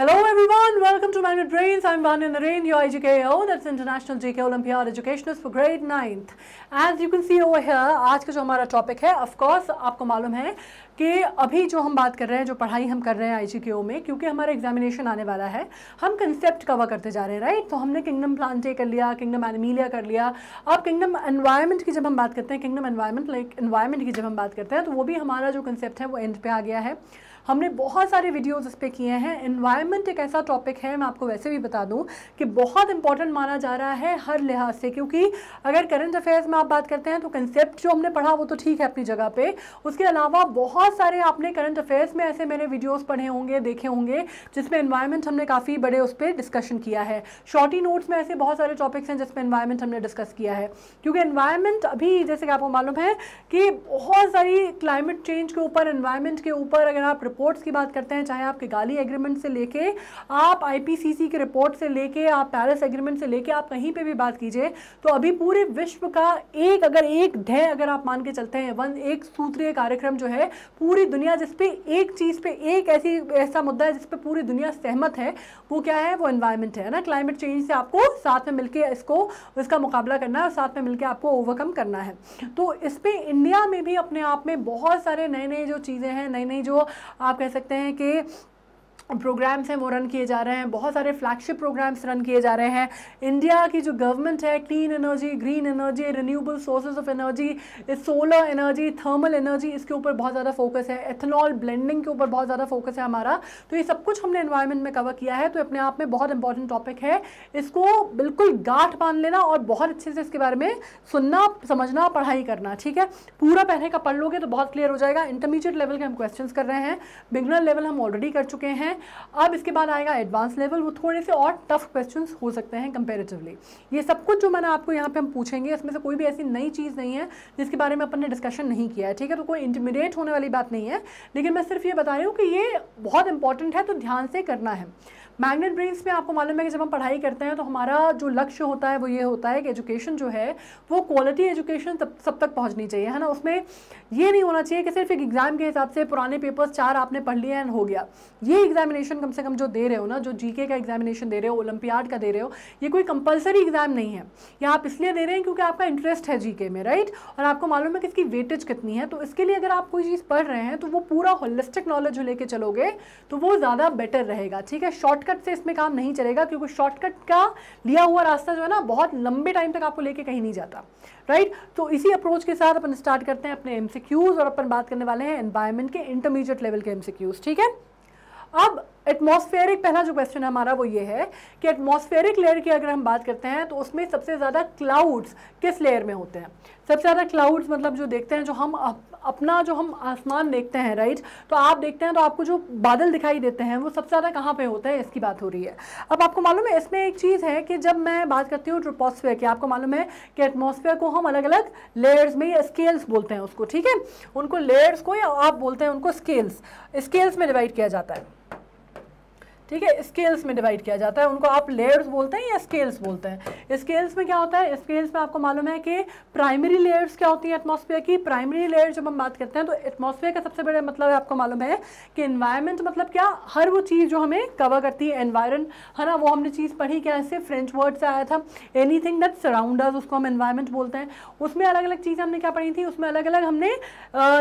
Hello everyone, welcome to Magnet Brains. I'm Vanya Narain, your IGKO, that's International JK Olympiad Educationist for grade 9th. As you can see over here, आज का जो हमारा topic है of course आपको मालूम है कि अभी जो हम बात कर रहे हैं जो पढ़ाई हम कर रहे हैं ओ में क्योंकि हमारा एग्जामिनेशन आने वाला है हम कंसेप्ट कवर करते जा रहे हैं राइट तो हमने किंगडम प्लांटे कर लिया किंगडम एनिमीलिया कर लिया अब किंगडम एनवायरमेंट की जब हम बात करते हैं किंगडम एनवायरमेंट लाइक एनवायरमेंट की जब हम बात करते हैं तो वो भी हमारा जो कंसेप्ट है वो एंड पे आ गया है हमने बहुत सारे वीडियोज़ इस पर किए हैं इन्वायरमेंट एक ऐसा टॉपिक है मैं आपको वैसे भी बता दूँ कि बहुत इंपॉर्टेंट माना जा रहा है हर लिहाज से क्योंकि अगर करंट अफेयर्स में आप बात करते हैं तो कंसेप्ट जो हमने पढ़ा वो तो ठीक है अपनी जगह पर उसके अलावा बहुत सारे आपने करंट अफेयर्स में ऐसे मैंने वीडियोज़ पढ़े होंगे देखे होंगे जिसमें इन्वायरमेंट हमने काफ़ी बड़े उस पर डिस्कशन किया है शॉर्टी नोट्स में ऐसे बहुत सारे टॉपिक्स हैं जिसमें इन्वायरमेंट हमने डिस्कस किया है क्योंकि इन्वायरमेंट अभी जैसे कि आपको मालूम है कि बहुत सारी क्लाइमेट चेंज के ऊपर इन्वायरमेंट के ऊपर अगर आप रिपोर्ट्स की बात करते हैं चाहे आपके गाली एग्रीमेंट से लेके आप आईपीसीसी के रिपोर्ट से लेके आप पैरिस एग्रीमेंट से लेके आप कहीं पे भी बात कीजिए तो अभी पूरे विश्व का एक अगर एक ध्यय अगर आप मान के चलते हैं वन एक सूत्रीय कार्यक्रम जो है पूरी दुनिया जिसपे एक चीज़ पे एक ऐसी ऐसा मुद्दा है जिसपे पूरी दुनिया सहमत है वो क्या है वो एनवायरमेंट है ना क्लाइमेट चेंज से आपको साथ में मिलकर इसको इसका मुकाबला करना है साथ में मिलकर आपको ओवरकम करना है तो इस पर इंडिया में भी अपने आप में बहुत सारे नए नए जो चीज़ें हैं नई नई जो आप कह सकते हैं कि प्रोग्राम्स हैं वो रन किए जा रहे हैं बहुत सारे फ्लैगशिप प्रोग्राम्स रन किए जा रहे हैं इंडिया की जो गवर्नमेंट है clean energy green energy renewable sources of energy solar energy thermal energy इसके ऊपर बहुत ज़्यादा फोकस है एथेनॉल ब्लेंडिंग के ऊपर बहुत ज़्यादा फोकस है हमारा तो ये सब कुछ हमने इन्वायरमेंट में कवर किया है तो अपने आप में बहुत इंपॉर्टेंट टॉपिक है इसको बिल्कुल गाठ बांध लेना और बहुत अच्छे से इसके बारे में सुनना समझना पढ़ाई करना ठीक है पूरा पहले का पढ़ लोगे तो बहुत क्लियर हो जाएगा इंटरमीडिएट लेवल के हम क्वेश्चन कर रहे हैं बिगनर लेवल हम ऑलरेडी कर चुके हैं अब इसके बाद आएगा एडवांस लेवल वो थोड़े से और टफ क्वेश्चन हो सकते हैं कंपेरेटिवली ये सब कुछ जो मैंने आपको यहाँ पे हम पूछेंगे इसमें से कोई भी ऐसी नई चीज़ नहीं है जिसके बारे में अपन ने डिस्कशन नहीं किया है ठीक है तो कोई इंटरमीडिएट होने वाली बात नहीं है लेकिन मैं सिर्फ ये बता रही हूँ कि ये बहुत इंपॉर्टेंट है तो ध्यान से करना है मैग्नेट ब्रेन्स में आपको मालूम है कि जब हम पढ़ाई करते हैं तो हमारा जो लक्ष्य होता है वो ये होता है कि एजुकेशन जो है वो क्वालिटी एजुकेशन तब सब तक पहुँचनी चाहिए है ना उसमें ये नहीं होना चाहिए कि सिर्फ एक एग्ज़ाम के हिसाब से पुराने पेपर्स चार आपने पढ़ लिए एंड हो गया ये एग्जामिनेशन कम से कम जो दे रहे हो ना जो जी का एग्जामिनेशन दे रहे हो ओलंपियाड का दे रहे हो ये कोई कंपलसरी एग्ज़ाम नहीं है ये आप इसलिए दे रहे हैं क्योंकि आपका इंटरेस्ट है जी में राइट और आपको मालूम है कि इसकी वेटेज कितनी है तो इसके लिए अगर आप कोई चीज़ पढ़ रहे हैं तो वो पूरा होलिस्टिक नॉलेज लेके चलोगे तो वो ज़्यादा बेटर रहेगा ठीक है शॉर्ट शॉर्टकट से इसमें काम नहीं चलेगा क्योंकि शॉर्टकट का लिया हुआ रास्ता जो है ना बहुत लंबे टाइम तक आपको लेके कहीं नहीं जाता राइट तो इसी अप्रोच के साथ अपन स्टार्ट करते हैं अपने एमसीक्यूज और अपन बात करने वाले हैं एनवायरमेंट के इंटरमीडिएट लेवल के एमसीक्यूज ठीक है अब एटमॉस्फेयरिक पहला जो क्वेश्चन है हमारा वो ये है कि एटमॉस्फेयरिक लेयर की अगर हम बात करते हैं तो उसमें सबसे ज़्यादा क्लाउड्स किस लेयर में होते हैं सबसे ज़्यादा क्लाउड्स मतलब जो देखते हैं जो हम अपना जो हम आसमान देखते हैं राइट तो आप देखते हैं तो आपको जो बादल दिखाई देते हैं वो सबसे ज़्यादा कहाँ पर होते हैं इसकी बात हो रही है अब आपको मालूम है इसमें एक चीज़ है कि जब मैं बात करती हूँ ट्रोपोस्फेयर की आपको मालूम है कि एटमोसफेयर को हम अलग अलग लेयर्स में या स्केल्स बोलते हैं उसको ठीक है उनको लेयर्स को या आप बोलते हैं उनको स्केल्स स्केल्स में डिवाइड किया जाता है ठीक है स्केल्स में डिवाइड किया जाता है उनको आप लेयर्स बोलते हैं या स्केल्स बोलते हैं स्केल्स में क्या होता है स्केल्स में आपको मालूम है कि प्राइमरी लेयर्स क्या होती हैं एटमोसफियर की प्राइमरी लेयर जब हम बात करते हैं तो एटमोसफियर का सबसे बड़ा मतलब है आपको मालूम है कि इन्वायरमेंट मतलब क्या हर वो चीज़ जो हमें कवर करती है एनवायरन है ना वो हमने चीज़ पढ़ी क्या ऐसे फ्रेंच वर्ड से आया था एनी थिंग दैट सराउंडर्स उसको हम इन्वायरमेंट बोलते हैं उसमें अलग अलग चीज़ हमने क्या पढ़ी थी उसमें अलग अलग हमने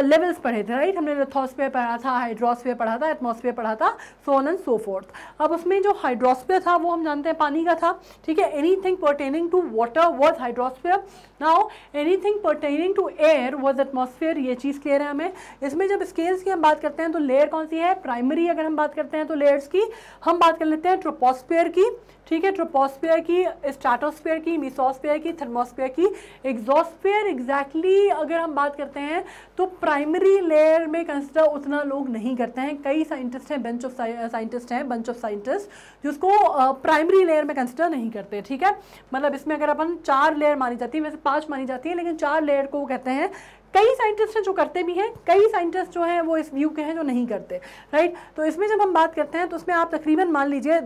लेवल्स पढ़े थे राइट हमने लिथोस्फेयर पढ़ा था हाइड्रोसफियर पढ़ा था एटमोसफियर पढ़ा था सोन एंड सो फोर्थ अब उसमें जो हाइड्रोस्फेयर था वो हम जानते हैं पानी का था ठीक है anything pertaining to water was hydrosphere now anything pertaining to air was atmosphere ये चीज़ क्लियर है हमें इसमें जब स्केल्स की हम बात करते हैं तो लेयर कौन सी है प्राइमरी अगर हम बात करते हैं तो लेयर्स की हम बात कर लेते हैं ट्रोपोस्फेयर की ठीक है ट्रोपोस्फेयर की स्ट्रेटोस्फेयर की मिसोस्फेयर की थर्मोस्फेयर की एग्जॉस्फेयर एग्जैक्टली exactly अगर हम बात करते हैं तो प्राइमरी लेयर में कंसिडर उतना लोग नहीं करते हैं कई साइंटिस्ट हैं बेंच ऑफ साइंटिस्ट हैं बंच ऑफ साइंटिस्ट जिसको प्राइमरी लेयर में कंसिडर नहीं करते ठीक है मतलब इसमें अगर अपन चार लेयर मानी जाती है वैसे पाँच मानी जाती है लेकिन चार लेयर को कहते हैं कई साइंटिस्ट हैं जो करते भी हैं कई साइंटिस्ट जो हैं वो इस व्यू के हैं जो नहीं करते राइट तो इसमें जब हम बात करते हैं तो उसमें आप तकरीबन मान लीजिए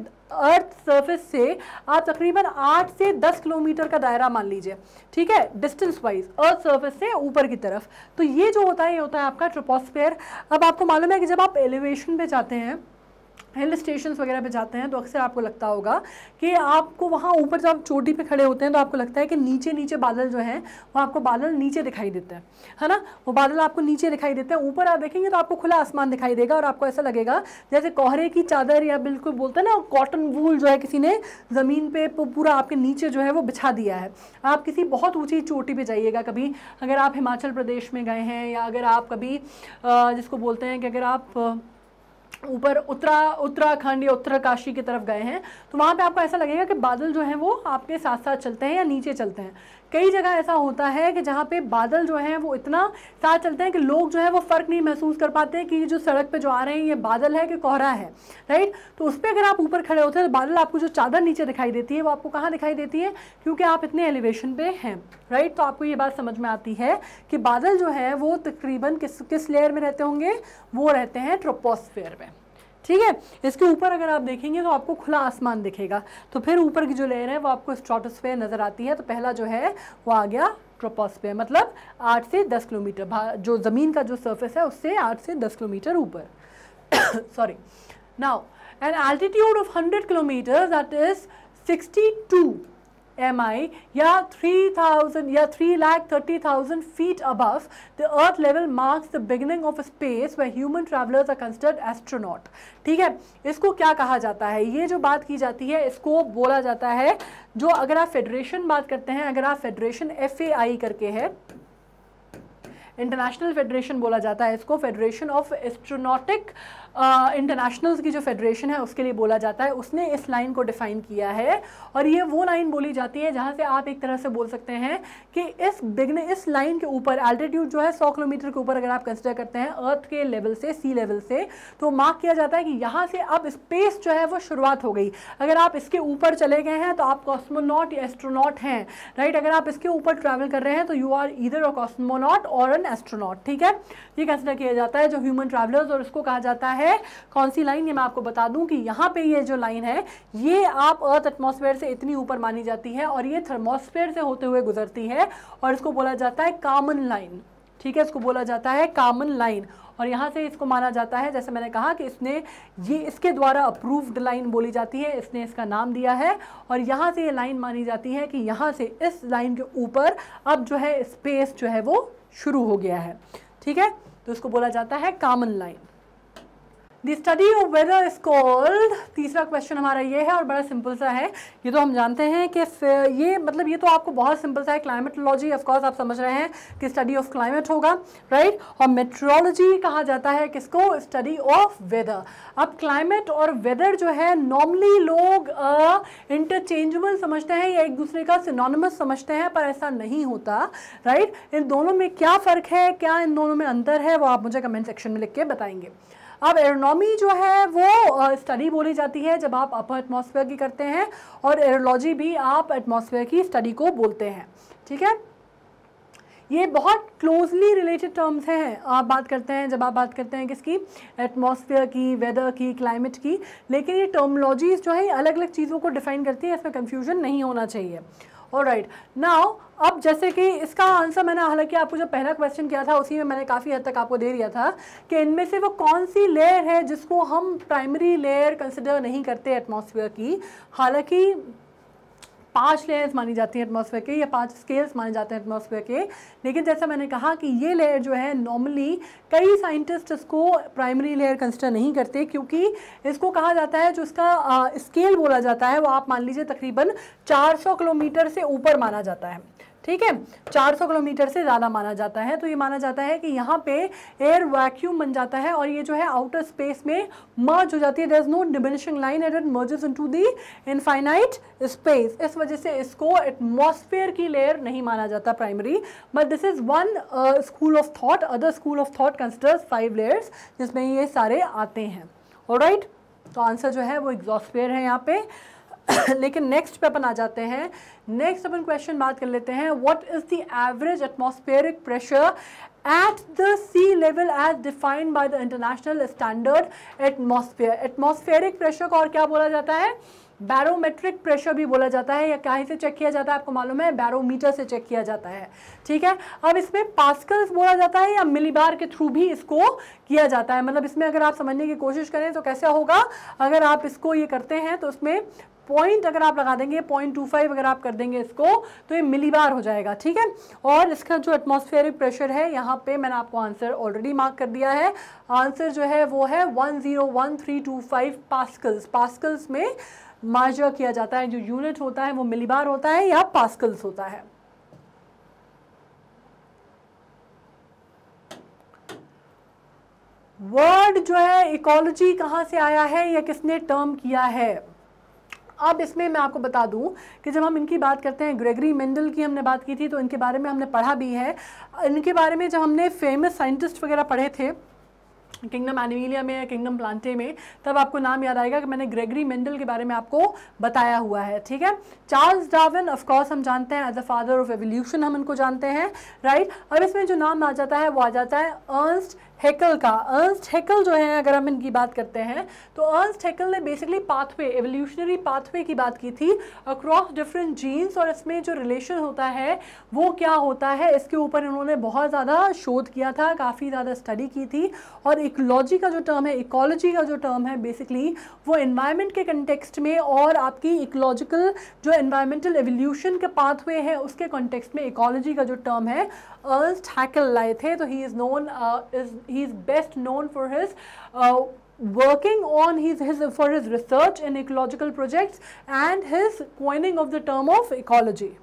अर्थ सरफेस से आप तकरीबन आठ से दस किलोमीटर का दायरा मान लीजिए ठीक है डिस्टेंस वाइज अर्थ सरफेस से ऊपर की तरफ तो ये जो होता है ये होता है आपका ट्रोपोस्फेयर अब आपको मालूम है कि जब आप एलिवेशन पर जाते हैं हिल स्टेशन वगैरह पे जाते हैं तो अक्सर आपको लगता होगा कि आपको वहाँ ऊपर जब आप चोटी पे खड़े होते हैं तो आपको लगता है कि नीचे नीचे बादल जो हैं वो आपको बादल नीचे दिखाई देते हैं है ना वो बादल आपको नीचे दिखाई देते हैं ऊपर आप देखेंगे तो आपको खुला आसमान दिखाई देगा और आपको ऐसा लगेगा जैसे कोहरे की चादर या बिल्कुल बोलते हैं ना कॉटन वूल जो है किसी ने ज़मीन पर पूरा आपके नीचे जो है वो बिछा दिया है आप किसी बहुत ऊँची चोटी पर जाइएगा कभी अगर आप हिमाचल प्रदेश में गए हैं या अगर आप कभी जिसको बोलते हैं कि अगर आप ऊपर उत्तरा उत्तराखंड या उत्तरकाशी की तरफ गए हैं तो वहाँ पे आपको ऐसा लगेगा कि बादल जो हैं वो आपके साथ साथ चलते हैं या नीचे चलते हैं कई जगह ऐसा होता है कि जहाँ पे बादल जो हैं वो इतना साथ चलते हैं कि लोग जो है वो फ़र्क नहीं महसूस कर पाते कि जो सड़क पे जो आ रहे हैं ये बादल है कि कोहरा है राइट तो उस पर अगर आप ऊपर खड़े होते हैं तो बादल आपको जो चादर नीचे दिखाई देती है वो आपको कहाँ दिखाई देती है क्योंकि आप इतने एलिवेशन पे हैं राइट तो आपको ये बात समझ में आती है कि बादल जो है वो तकरीबन किस किस लेयर में रहते होंगे वो रहते हैं ट्रोपोस्फेयर में ठीक है इसके ऊपर अगर आप देखेंगे तो आपको खुला आसमान दिखेगा तो फिर ऊपर की जो लेयर है वो आपको स्ट्राटोस्फेयर नज़र आती है तो पहला जो है वो आ गया ट्रोपोस्फेयर मतलब आठ से दस किलोमीटर जो ज़मीन का जो सर्फेस है उससे आठ से दस किलोमीटर ऊपर sorry now an altitude of hundred kilometre that is sixty two M I या थ्री थाउजेंड या three lakh thirty thousand feet above the earth level marks the beginning of space way human travellers are considered astronaut ठीक है इसको क्या कहा जाता है ये जो बात की जाती है इसको बोला जाता है जो अगर आप फेडरेशन बात करते हैं अगर आप फेडरेशन एफ ए आई करके है इंटरनेशनल फेडरेशन बोला जाता है इसको फेडरेशन ऑफ एस्ट्रोनॉटिक इंटरनेशनल्स की जो फेडरेशन है उसके लिए बोला जाता है उसने इस लाइन को डिफ़ाइन किया है और ये वो लाइन बोली जाती है जहाँ से आप एक तरह से बोल सकते हैं कि इस बिगन इस लाइन के ऊपर एल्टीट्यूड जो है सौ किलोमीटर के ऊपर अगर आप कंसिडर करते हैं अर्थ के लेवल से सी लेवल से तो मार्क किया जाता है कि यहाँ से अब स्पेस जो है वो शुरुआत हो गई अगर आप इसके ऊपर चले गए हैं तो आप कॉस्मोनॉट या एस्ट्रोनॉट हैं राइट अगर आप इसके ऊपर ट्रैवल कर रहे हैं तो यू आर इधर अ कॉस्मोनॉट और एन एस्ट्रोनॉट ठीक है ये कंसिडर किया जाता है जो ह्यूमन ट्रैवलर्स और इसको कहा जाता है है कौन सी लाइन ये मैं आपको बता दूं कि यहाँ पे ये जो लाइन है ये आप अर्थ एटमोसफेयर से इतनी ऊपर मानी जाती है और ये थर्मोसफेयर से होते हुए गुजरती है और इसको बोला जाता है कामन लाइन ठीक है इसको बोला जाता है कामन लाइन और यहाँ से इसको माना जाता है जैसे मैंने कहा कि इसने ये इसके द्वारा अप्रूव्ड लाइन बोली जाती है इसने इसका नाम दिया है और यहाँ से ये लाइन मानी जाती है कि यहाँ से इस लाइन के ऊपर अब जो है स्पेस जो है वो शुरू हो गया है ठीक है तो इसको बोला जाता है common line the study of weather is called तीसरा क्वेश्चन हमारा ये है और बड़ा सिंपल सा है ये तो हम जानते हैं कि ये मतलब ये तो आपको बहुत सिंपल सा है क्लाइमेटोलॉजी ऑफकोर्स आप समझ रहे हैं कि स्टडी ऑफ क्लाइमेट होगा राइट और मेट्रोलॉजी कहा जाता है किसको स्टडी ऑफ वेदर अब क्लाइमेट और वेदर जो है नॉर्मली लोग इंटरचेंजेबल uh, समझते हैं या एक दूसरे का सिनोनमस समझते हैं पर ऐसा नहीं होता राइट इन दोनों में क्या फ़र्क है क्या इन दोनों में अंतर है वो आप मुझे कमेंट सेक्शन में लिख के बताएंगे अब एरोनॉमी जो है वो स्टडी बोली जाती है जब आप अपर एटमोसफेयर की करते हैं और एरोलॉजी भी आप एटमोसफेयर की स्टडी को बोलते हैं ठीक है ये बहुत क्लोजली रिलेटेड टर्म्स हैं आप बात करते हैं जब आप बात करते हैं किसकी एटमॉस्फेयर की वेदर की क्लाइमेट की लेकिन ये टर्मोलॉजीज जो है अलग अलग चीज़ों को डिफाइन करती है इसमें कंफ्यूजन नहीं होना चाहिए और राइट नाउ अब जैसे कि इसका आंसर मैंने हालांकि आपको जो पहला क्वेश्चन किया था उसी में मैंने काफ़ी हद तक आपको दे दिया था कि इनमें से वो कौन सी लेयर है जिसको हम प्राइमरी लेयर कंसिडर नहीं करते एटमोसफियर की हालांकि पांच लेयर्स मानी जाती हैं एटमोसफेयर के या पांच स्केल्स माने जाते हैं एटमोसफेयर के लेकिन जैसा मैंने कहा कि ये लेयर जो है नॉर्मली कई साइंटिस्ट इसको प्राइमरी लेयर कंसिडर नहीं करते क्योंकि इसको कहा जाता है जो इसका आ, स्केल बोला जाता है वो आप मान लीजिए तकरीबन 400 किलोमीटर से ऊपर माना जाता है ठीक है 400 किलोमीटर से ज़्यादा माना जाता है तो ये माना जाता है कि यहाँ पे एयर वैक्यूम बन जाता है और ये जो है आउटर स्पेस में मर्ज हो जाती है is no diminishing line at it into the infinite space इस वजह से इसको एटमोसफेयर की लेयर नहीं माना जाता primary but this is one school of thought other school of thought considers five layers जिसमें ये सारे आते हैं और तो आंसर जो है वो एग्जॉस्फेयर है यहाँ पे लेकिन नेक्स्ट पे अपन आ जाते हैं नेक्स्ट अपन क्वेश्चन बात कर लेते हैं what is the average atmospheric pressure at the sea level as defined by the international standard atmosphere atmospheric pressure को और क्या बोला जाता है बैरोमेट्रिक प्रेशर भी बोला जाता है या क्या से चेक किया जाता है आपको मालूम है बैरोमीटर से चेक किया जाता है ठीक है अब इसमें पास्कल्स बोला जाता है या मिलीबार के थ्रू भी इसको किया जाता है मतलब इसमें अगर आप समझने की कोशिश करें तो कैसा होगा अगर आप इसको ये करते हैं तो उसमें पॉइंट अगर आप लगा देंगे पॉइंट टू फाइव अगर आप कर देंगे इसको तो ये मिलीबार हो जाएगा ठीक है और इसका जो एटमोसफेयरिक प्रेशर है यहाँ पे मैंने आपको आंसर ऑलरेडी मार्क कर दिया है आंसर जो है वो है one zero one three two five pascals pascals में मार्जर किया जाता है जो यूनिट होता है वो मिलीबार होता है या पास्कल्स होता है वर्ड जो है इकोलॉजी कहाँ से आया है या किसने टर्म किया है अब इसमें मैं आपको बता दूं कि जब हम इनकी बात करते हैं ग्रेगरी मेंडल की हमने बात की थी तो इनके बारे में हमने पढ़ा भी है इनके बारे में जब हमने फेमस साइंटिस्ट वगैरह पढ़े थे किंगडम एनिमिलिया में या किंगडम प्लांटे में तब आपको नाम याद आएगा कि मैंने ग्रेगरी मेंडल के बारे में आपको बताया हुआ है ठीक है चार्ल्स डार्विन ऑफ कोर्स हम जानते हैं as a father of evolution हम इनको जानते हैं राइट अब इसमें जो नाम आ जाता है वो आ जाता है अर्नस्ट हेकल का अर्न्स्ट हेकल जो है अगर हम इनकी बात करते हैं तो अर्न्स्ट हेकल ने बेसिकली पाथवे एवोल्यूशनरी पाथवे की बात की थी अक्रॉस डिफरेंट जीन्स और इसमें जो रिलेशन होता है वो क्या होता है इसके ऊपर इन्होंने बहुत ज़्यादा शोध किया था काफ़ी ज़्यादा स्टडी की थी और इकोलॉजी का जो टर्म है इकोलॉजी का जो टर्म है बेसिकली वो इन्वायरमेंट के कंटेक्सट में और आपकी इकोलॉजिकल जो इन्वायरमेंटल एवोल्यूशन के पाथवे है उसके कॉन्टेक्सट में इकोलॉजी का जो टर्म है अर्न्स्ट हैकल लाए थे तो he is known is he is best known for his uh, working on his, his for his research in ecological projects and his coining of the term of ecology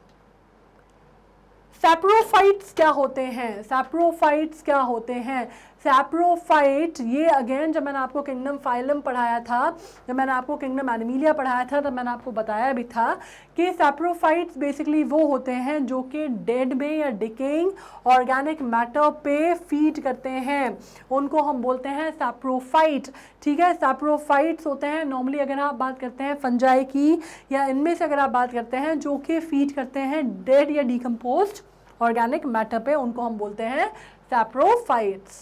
saprophytes kya hote hain saprophytes kya hote hain saprophyte ये again जब मैंने आपको kingdom phylum पढ़ाया था जब मैंने आपको kingdom Animalia पढ़ाया था तब मैंने आपको बताया भी था कि सैप्रोफाइट्स बेसिकली वो होते हैं जो कि डेड में या डिकेइंग ऑर्गेनिक मैटर पे फीड करते हैं उनको हम बोलते हैं सैप्रोफाइट ठीक है सैप्रोफाइट्स होते हैं नॉर्मली अगर आप बात करते हैं फंजाई की या इनमें से अगर आप बात करते हैं जो कि फीड करते हैं डेड या डिकम्पोज ऑर्गेनिक मैटर पे उनको हम बोलते हैं सैप्रोफाइट्स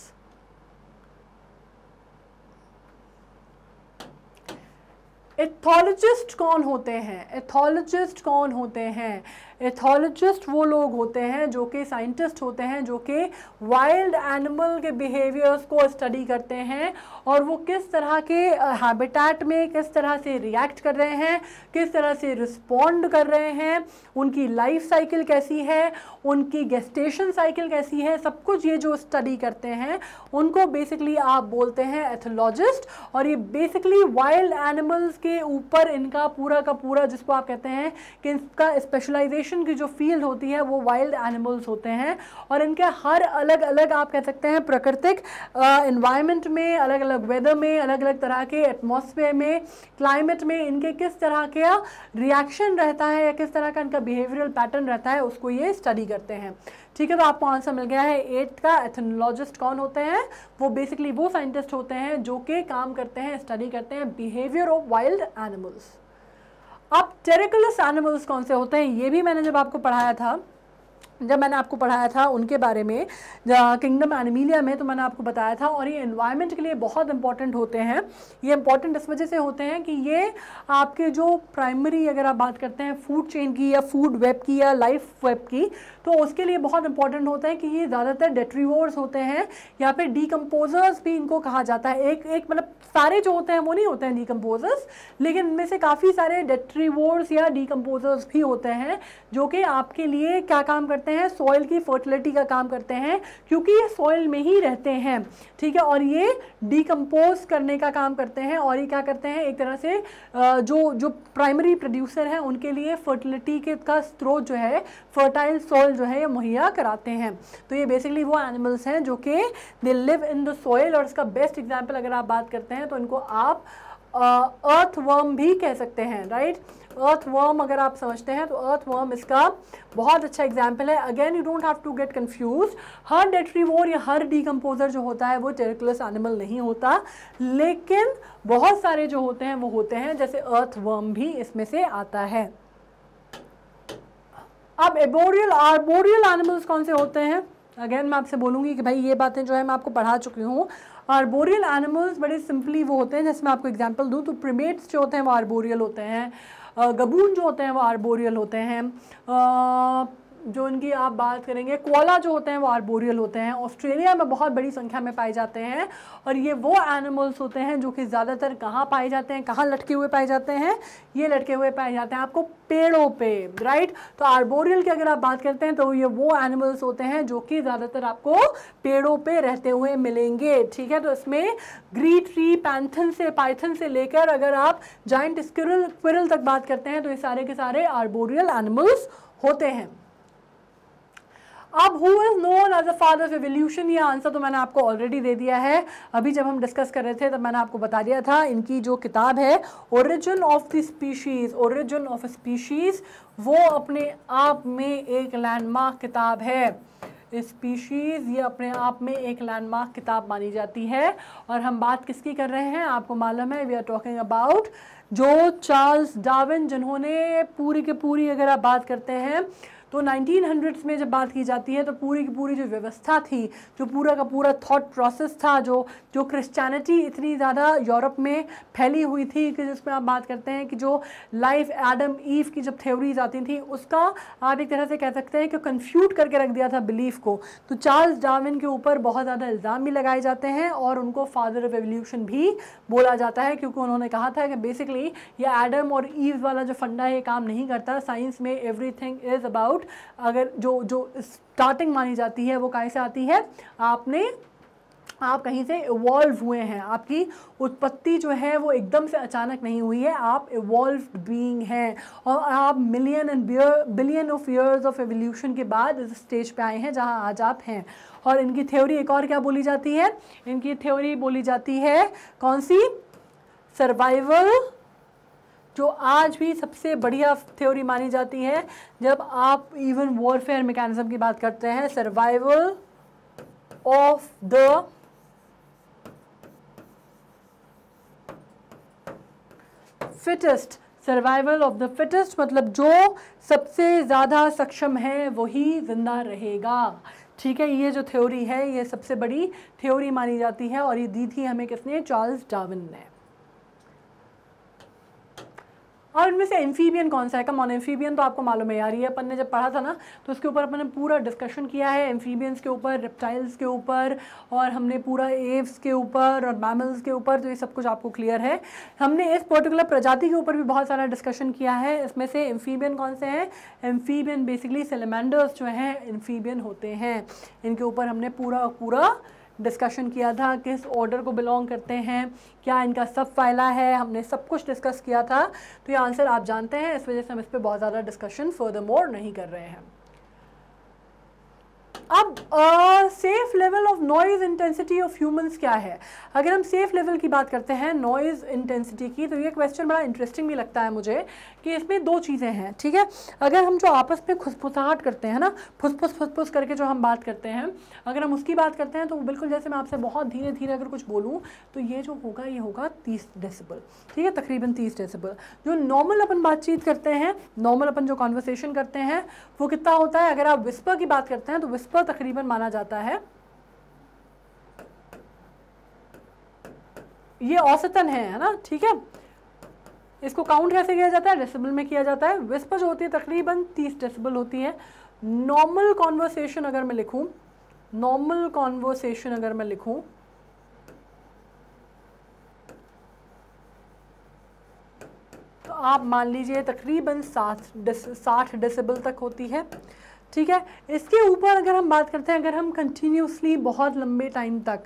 एथोलॉजिस्ट कौन होते हैं एथोलॉजिस्ट कौन होते हैं एथोलॉजिस्ट वो लोग होते हैं जो कि साइंटिस्ट होते हैं जो कि वाइल्ड एनिमल के बिहेवियर्स को स्टडी करते हैं और वो किस तरह के हैबिटेट में किस तरह से रिएक्ट कर रहे हैं किस तरह से रिस्पोंड कर रहे हैं उनकी लाइफ साइकिल कैसी है उनकी गेस्टेशन साइकिल कैसी है सब कुछ ये जो स्टडी करते हैं उनको बेसिकली आप बोलते हैं एथोलॉजिस्ट और ये बेसिकली वाइल्ड एनिमल्स के ऊपर इनका पूरा का पूरा जिसको आप कहते हैं कि इसका स्पेशलाइजेशन एजुकेशन की जो फील्ड होती है वो वाइल्ड एनिमल्स होते हैं और इनके हर अलग अलग आप कह सकते हैं प्राकृतिक इन्वायरमेंट में अलग अलग वेदर में अलग अलग तरह के एटमोसफेयर में क्लाइमेट में इनके किस तरह का रिएक्शन रहता है या किस तरह का इनका बिहेवियरल पैटर्न रहता है उसको ये स्टडी करते हैं ठीक है तो आपको आंसर मिल गया है एट का एथनोलॉजिस्ट कौन होते हैं वो बेसिकली वो साइंटिस्ट होते हैं जो के काम करते हैं स्टडी करते हैं बिहेवियर ऑफ वाइल्ड एनिमल्स अब टेरिकुलस एनिमल्स कौन से होते हैं ये भी मैंने जब आपको पढ़ाया था जब मैंने आपको पढ़ाया था उनके बारे में किंगडम एनिमीलिया में तो मैंने आपको बताया था और ये इन्वायरमेंट के लिए बहुत इंपॉर्टेंट होते हैं ये इंपॉर्टेंट इस वजह से होते हैं कि ये आपके जो प्राइमरी अगर आप बात करते हैं फूड चेन की या फूड वेब की या लाइफ वेब की तो उसके लिए बहुत इंपॉर्टेंट होता है कि ये ज़्यादातर डेट्रीवर्स होते हैं या फिर डीकम्पोजर्स भी इनको कहा जाता है एक एक मतलब सारे जो होते हैं वो नहीं होते हैं डीकम्पोजर्स लेकिन इनमें से काफ़ी सारे डेट्रीवर्स या डीकम्पोजर्स भी होते हैं जो कि आपके लिए क्या काम करते हैं करते हैं सॉइल की फर्टिलिटी का काम करते हैं क्योंकि ये सॉइल में ही रहते हैं ठीक है और ये डिकम्पोज करने का काम करते हैं और ये क्या करते हैं एक तरह से जो जो प्राइमरी प्रोड्यूसर हैं उनके लिए फर्टिलिटी के का स्रोत जो है फर्टाइल सॉइल जो है ये मुहैया कराते हैं तो ये बेसिकली वो एनिमल्स हैं जो कि they live in the soil और इसका बेस्ट एग्जाम्पल अगर आप बात करते हैं तो इनको आप अर्थ uh, वर्म भी कह सकते हैं राइट right? अर्थ वर्म अगर आप समझते हैं तो अर्थ वर्म इसका बहुत अच्छा एग्जाम्पल है again you don't have to get confuse हर वोर या हर डीकम्पोजर जो होता है वो टेरिकुलस एनिमल नहीं होता लेकिन बहुत सारे जो होते हैं वो होते हैं जैसे अर्थ वर्म भी इसमें से आता है अब एबोरियल आर्बोरियल एनिमल्स कौन से होते हैं अगेन मैं आपसे बोलूंगी कि भाई ये बातें जो है मैं आपको पढ़ा चुकी हूँ आर्बोरियल एनिमल्स बड़े सिंपली वो होते हैं जैसे मैं आपको एग्जांपल दूँ तो प्रीमेट्स जो होते हैं वो आर्बोरियल होते हैं गबून जो होते हैं वो आर्बोरियल होते हैं जो इनकी आप बात करेंगे कोला जो होते हैं वो आर्बोरियल होते हैं ऑस्ट्रेलिया में बहुत बड़ी संख्या में पाए जाते हैं और ये वो एनिमल्स होते हैं जो कि ज़्यादातर कहाँ पाए जाते हैं कहाँ लटके हुए पाए जाते हैं ये लटके हुए पाए जाते हैं आपको पेड़ों पे राइट तो आर्बोरियल की अगर आप बात करते हैं तो ये वो एनिमल्स होते हैं जो कि ज़्यादातर आपको पेड़ों पे रहते हुए मिलेंगे ठीक है तो इसमें ग्री ट्री पैंथन से पाइथन से लेकर अगर आप जाइंट स्क्रल तक बात करते हैं तो ये सारे के सारे आर्बोरियल एनिमल्स होते हैं अब who is known as a father of evolution ये आंसर तो मैंने आपको ऑलरेडी दे दिया है अभी जब हम डिस्कस कर रहे थे तब मैंने आपको बता दिया था इनकी जो किताब है origin of the species origin of species वो अपने आप में एक लैंडमार्क किताब है स्पीशीज़ ये अपने आप में एक लैंडमार्क किताब मानी जाती है और हम बात किसकी कर रहे हैं आपको मालूम है वी आर टॉकिंग अबाउट जो चार्ल्स डार्विन जिन्होंने पूरी के पूरी अगर आप बात करते हैं तो नाइनटीन हंड्रेड्स में जब बात की जाती है तो पूरी की पूरी जो व्यवस्था थी जो पूरा का पूरा थॉट प्रोसेस था जो जो क्रिश्चियनिटी इतनी ज़्यादा यूरोप में फैली हुई थी कि जिसमें आप बात करते हैं कि जो लाइफ एडम ईव की जब थ्योरीज आती थी उसका आप एक तरह से कह सकते हैं कि कन्फ्यूट करके रख दिया था बिलीफ को तो चार्ल्स डार्विन के ऊपर बहुत ज़्यादा इल्ज़ाम भी लगाए जाते हैं और उनको फादर ऑफ एवोल्यूशन भी बोला जाता है क्योंकि उन्होंने कहा था कि बेसिकली ये एडम और ईव वाला जो फंडा है ये काम नहीं करता साइंस में एवरी इज़ अबाउट अबाउट अगर जो जो स्टार्टिंग मानी जाती है वो कहीं से आती है आपने आप कहीं से इवॉल्व हुए हैं आपकी उत्पत्ति जो है वो एकदम से अचानक नहीं हुई है आप इवॉल्व बीइंग हैं और आप million and billion of years of evolution के बाद इस स्टेज पे आए हैं जहां आज आप हैं और इनकी थ्योरी एक और क्या बोली जाती है इनकी थ्योरी बोली जाती है कौन सी सर्वाइवल जो आज भी सबसे बढ़िया थ्योरी मानी जाती है जब आप इवन वॉरफेयर मैकेनिज्म की बात करते हैं survival of the fittest survival of the fittest मतलब जो सबसे ज़्यादा सक्षम है वही जिंदा रहेगा ठीक है ये जो थ्योरी है ये सबसे बड़ी थ्योरी मानी जाती है और ये दी थी हमें किसने चार्ल्स डाविन ने और इनमें से एम्फीबियन कौन सा है कम ऑन एम्फीबियन तो आपको मालूम है यार ये अपन ने जब पढ़ा था ना तो उसके ऊपर अपन ने पूरा डिस्कशन किया है एम्फीबियंस के ऊपर रेप्टाइल्स के ऊपर और हमने पूरा एव्स के ऊपर और मैमल्स के ऊपर तो ये सब कुछ आपको क्लियर है हमने इस पर्टिकुलर प्रजाति के ऊपर भी बहुत सारा डिस्कशन किया है इसमें से एम्फीबियन कौन से हैं एम्फीबियन बेसिकली सेलेमेंडर्स जो हैं एम्फीबियन होते हैं इनके ऊपर हमने पूरा पूरा डिस्कशन किया था किस ऑर्डर को बिलोंग करते हैं क्या इनका सब फाइला है हमने सब कुछ डिस्कस किया था तो ये आंसर आप जानते हैं इस वजह से हम इस पर बहुत ज़्यादा डिस्कशन फर्दर मोर नहीं कर रहे हैं अब safe level of noise intensity of humans क्या है अगर हम सेफ लेवल की बात करते हैं नॉइज़ इंटेंसिटी की तो ये क्वेश्चन बड़ा इंटरेस्टिंग भी लगता है मुझे कि इसमें दो चीज़ें हैं ठीक है अगर हम जो आपस में खुसफुसाहट करते हैं ना फुसफुस फुसफुस करके जो हम बात करते हैं अगर हम उसकी बात करते हैं तो बिल्कुल जैसे मैं आपसे बहुत धीरे धीरे अगर कुछ बोलूँ तो ये जो होगा ये होगा तीस डेसिबल ठीक है तकरीबन तीस डेसिबल जो नॉर्मल अपन बातचीत करते हैं नॉर्मल अपन जो कॉन्वर्सेशन करते हैं वो कितना होता है अगर आप विस्पर की बात करते हैं तो विस्पर तकरीबन माना जाता है ये औसतन है है ना ठीक है इसको काउंट कैसे किया जाता है डेसिबल में किया जाता है विस्पर जो होती है तकरीबन तीस डेसिबल होती है नॉर्मल कॉन्वर्सेशन अगर मैं लिखूँ नॉर्मल कॉन्वर्सेशन अगर मैं लिखूँ तो आप मान लीजिए तकरीबन साठ साठ डेसिबल तक होती है ठीक है इसके ऊपर अगर हम बात करते हैं अगर हम कंटिन्यूसली बहुत लंबे टाइम तक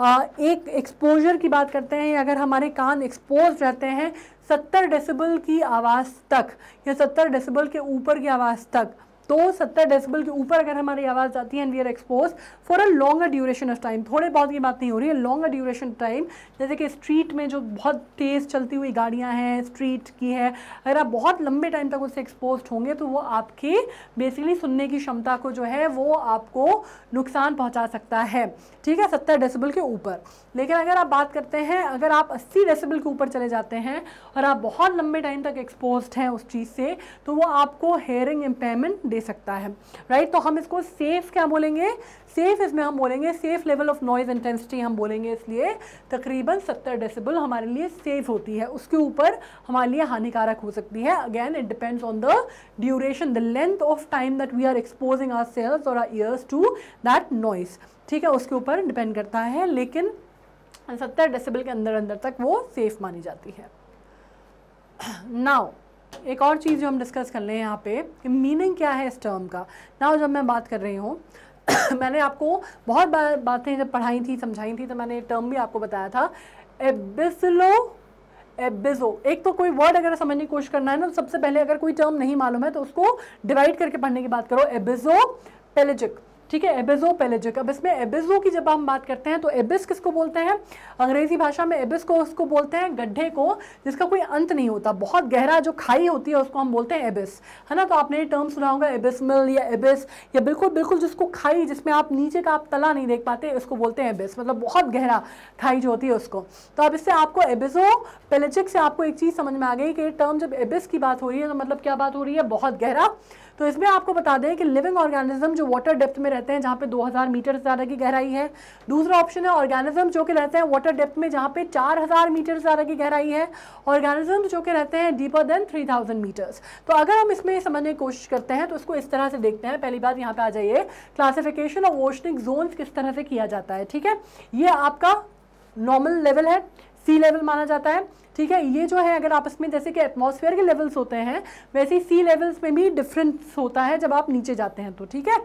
आ, एक एक्सपोजर की बात करते हैं अगर हमारे कान एक्सपोज रहते हैं 70 डेसिबल की आवाज़ तक या 70 डेसिबल के ऊपर की आवाज़ तक तो सत्तर डेसिबल के ऊपर अगर हमारी आवाज़ जाती है and we are expose for a longer duration of time थोड़े बहुत की बात नहीं हो रही है लॉन्गर ड्यूरेशन टाइम जैसे कि स्ट्रीट में जो बहुत तेज़ चलती हुई गाड़ियाँ हैं स्ट्रीट की है अगर आप बहुत लंबे टाइम तक उससे एक्सपोज होंगे तो वो आपके बेसिकली सुनने की क्षमता को जो है वो आपको नुकसान पहुँचा सकता है ठीक है सत्तर डेसिबल के ऊपर लेकिन अगर आप बात करते हैं अगर आप अस्सी डेसिबल के ऊपर चले जाते हैं और आप बहुत लंबे टाइम तक एक्सपोज हैं उस चीज़ से तो वो आपको हेयरिंग इम्पेयरमेंट दे सकता है राइट तो हम इसको सेफ़ क्या बोलेंगे सेफ़ इसमें हम बोलेंगे safe level of noise intensity हम बोलेंगे इसलिए तकरीबन सत्तर डेसिबल हमारे लिए सेफ़ होती है उसके ऊपर हमारे लिए हानिकारक हो सकती है again it depends on the duration the length of time that we are exposing our cells और our ears to that noise ठीक है उसके ऊपर डिपेंड करता है लेकिन एंड सत्तर डेसिबल के अंदर अंदर तक वो सेफ़ मानी जाती है नाउ एक और चीज़ जो हम डिस्कस कर लें यहाँ पे कि मीनिंग क्या है इस टर्म का नाउ जब मैं बात कर रही हूँ मैंने आपको बहुत बार बातें जब पढ़ाई थी समझाई थी तो मैंने टर्म भी आपको बताया था एबिसलो एबिजो एक तो कोई वर्ड अगर समझने की कोशिश करना है ना तो सबसे पहले अगर कोई टर्म नहीं मालूम है तो उसको डिवाइड करके पढ़ने की बात करो एबिजो पेलेजिक ठीक है एबेजो पेलेजिक अब इसमें एबेजो की जब हम बात करते हैं तो एबिस किसको बोलते हैं अंग्रेजी भाषा में एबिस को उसको बोलते हैं गड्ढे को जिसका कोई अंत नहीं होता बहुत गहरा जो खाई होती है उसको हम बोलते हैं एबिस है ना तो आपने ये टर्म सुना होगा एबिस मिल या एबिस या बिल्कुल बिल्कुल जिसको खाई जिसमें आप नीचे का आप तला नहीं देख पाते उसको बोलते हैं एबिस मतलब बहुत गहरा खाई जो होती है उसको तो अब इससे आपको एबिजो पेलेजिक से आपको एक चीज़ समझ में आ गई कि टर्म जब एबिस की बात हो रही है तो मतलब क्या बात हो रही है बहुत गहरा तो इसमें आपको बता दें कि लिविंग ऑर्गेनिज्म जो वाटर डेप्थ में रहते हैं जहाँ पे 2000 मीटर से ज़्यादा की गहराई है दूसरा ऑप्शन है ऑर्गेनिज्म जो कि रहते हैं वाटर डेप्थ में जहाँ पे 4000 मीटर से ज़्यादा की गहराई है ऑर्गेनिज्म जो कि रहते हैं डीपर देन 3000 मीटर्स तो अगर हम इसमें समझने की कोशिश करते हैं तो इसको इस तरह से देखते हैं पहली बात यहाँ पर आ जाइए क्लासिफिकेशन ऑफ ओशनिक जोन किस तरह से किया जाता है ठीक है ये आपका नॉर्मल लेवल है सी लेवल माना जाता है ठीक है ये जो है अगर आपस में जैसे कि एटमोसफेयर के लेवल्स होते हैं वैसे ही सी लेवल्स में भी डिफरेंस होता है जब आप नीचे जाते हैं तो ठीक है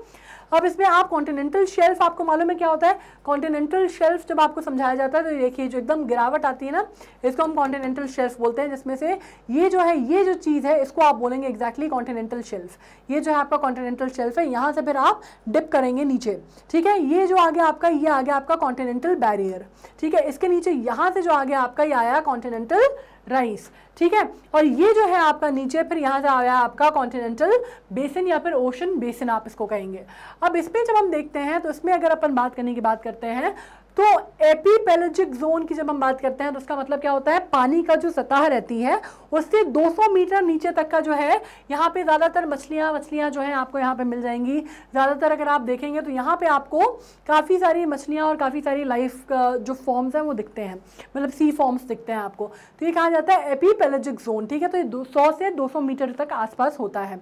अब इसमें आप कॉन्टिनेंटल शेल्फ आपको मालूम है क्या होता है कॉन्टिनेंटल शेल्फ जब आपको समझाया जाता है तो देखिए जो एकदम गिरावट आती है ना इसको हम कॉन्टिनेंटल शेल्फ बोलते हैं जिसमें से ये जो है ये जो चीज़ है इसको आप बोलेंगे एक्जैक्टली कॉन्टिनेंटल शेल्फ ये जो है आपका कॉन्टिनेंटल शेल्फ है यहाँ से फिर आप डिप करेंगे नीचे ठीक है ये जो आगे आपका ये आगे आपका कॉन्टिनेंटल बैरियर ठीक है इसके नीचे यहाँ से जो आगे आपका ये आया कॉन्टिनेंटल राइस ठीक है और ये जो है आपका नीचे फिर यहाँ से आया आपका कॉन्टिनेंटल बेसिन या फिर ओशन बेसिन आप इसको कहेंगे अब इसमें जब हम देखते हैं तो इसमें अगर अपन बात करने की बात करते हैं तो एपीपेलोजिक जोन की जब हम बात करते हैं तो उसका मतलब क्या होता है पानी का जो सतह रहती है उससे 200 मीटर नीचे तक का जो है यहाँ पे ज़्यादातर मछलियाँ मछलियाँ जो है आपको यहाँ पे मिल जाएंगी ज़्यादातर अगर आप देखेंगे तो यहाँ पे आपको काफ़ी सारी मछलियाँ और काफ़ी सारी लाइफ का जो फॉर्म्स हैं वो दिखते हैं मतलब सी फॉर्म्स दिखते हैं आपको तो ये कहा जाता है एपीपेलोजिक जोन ठीक है तो ये दो से दो मीटर तक आसपास होता है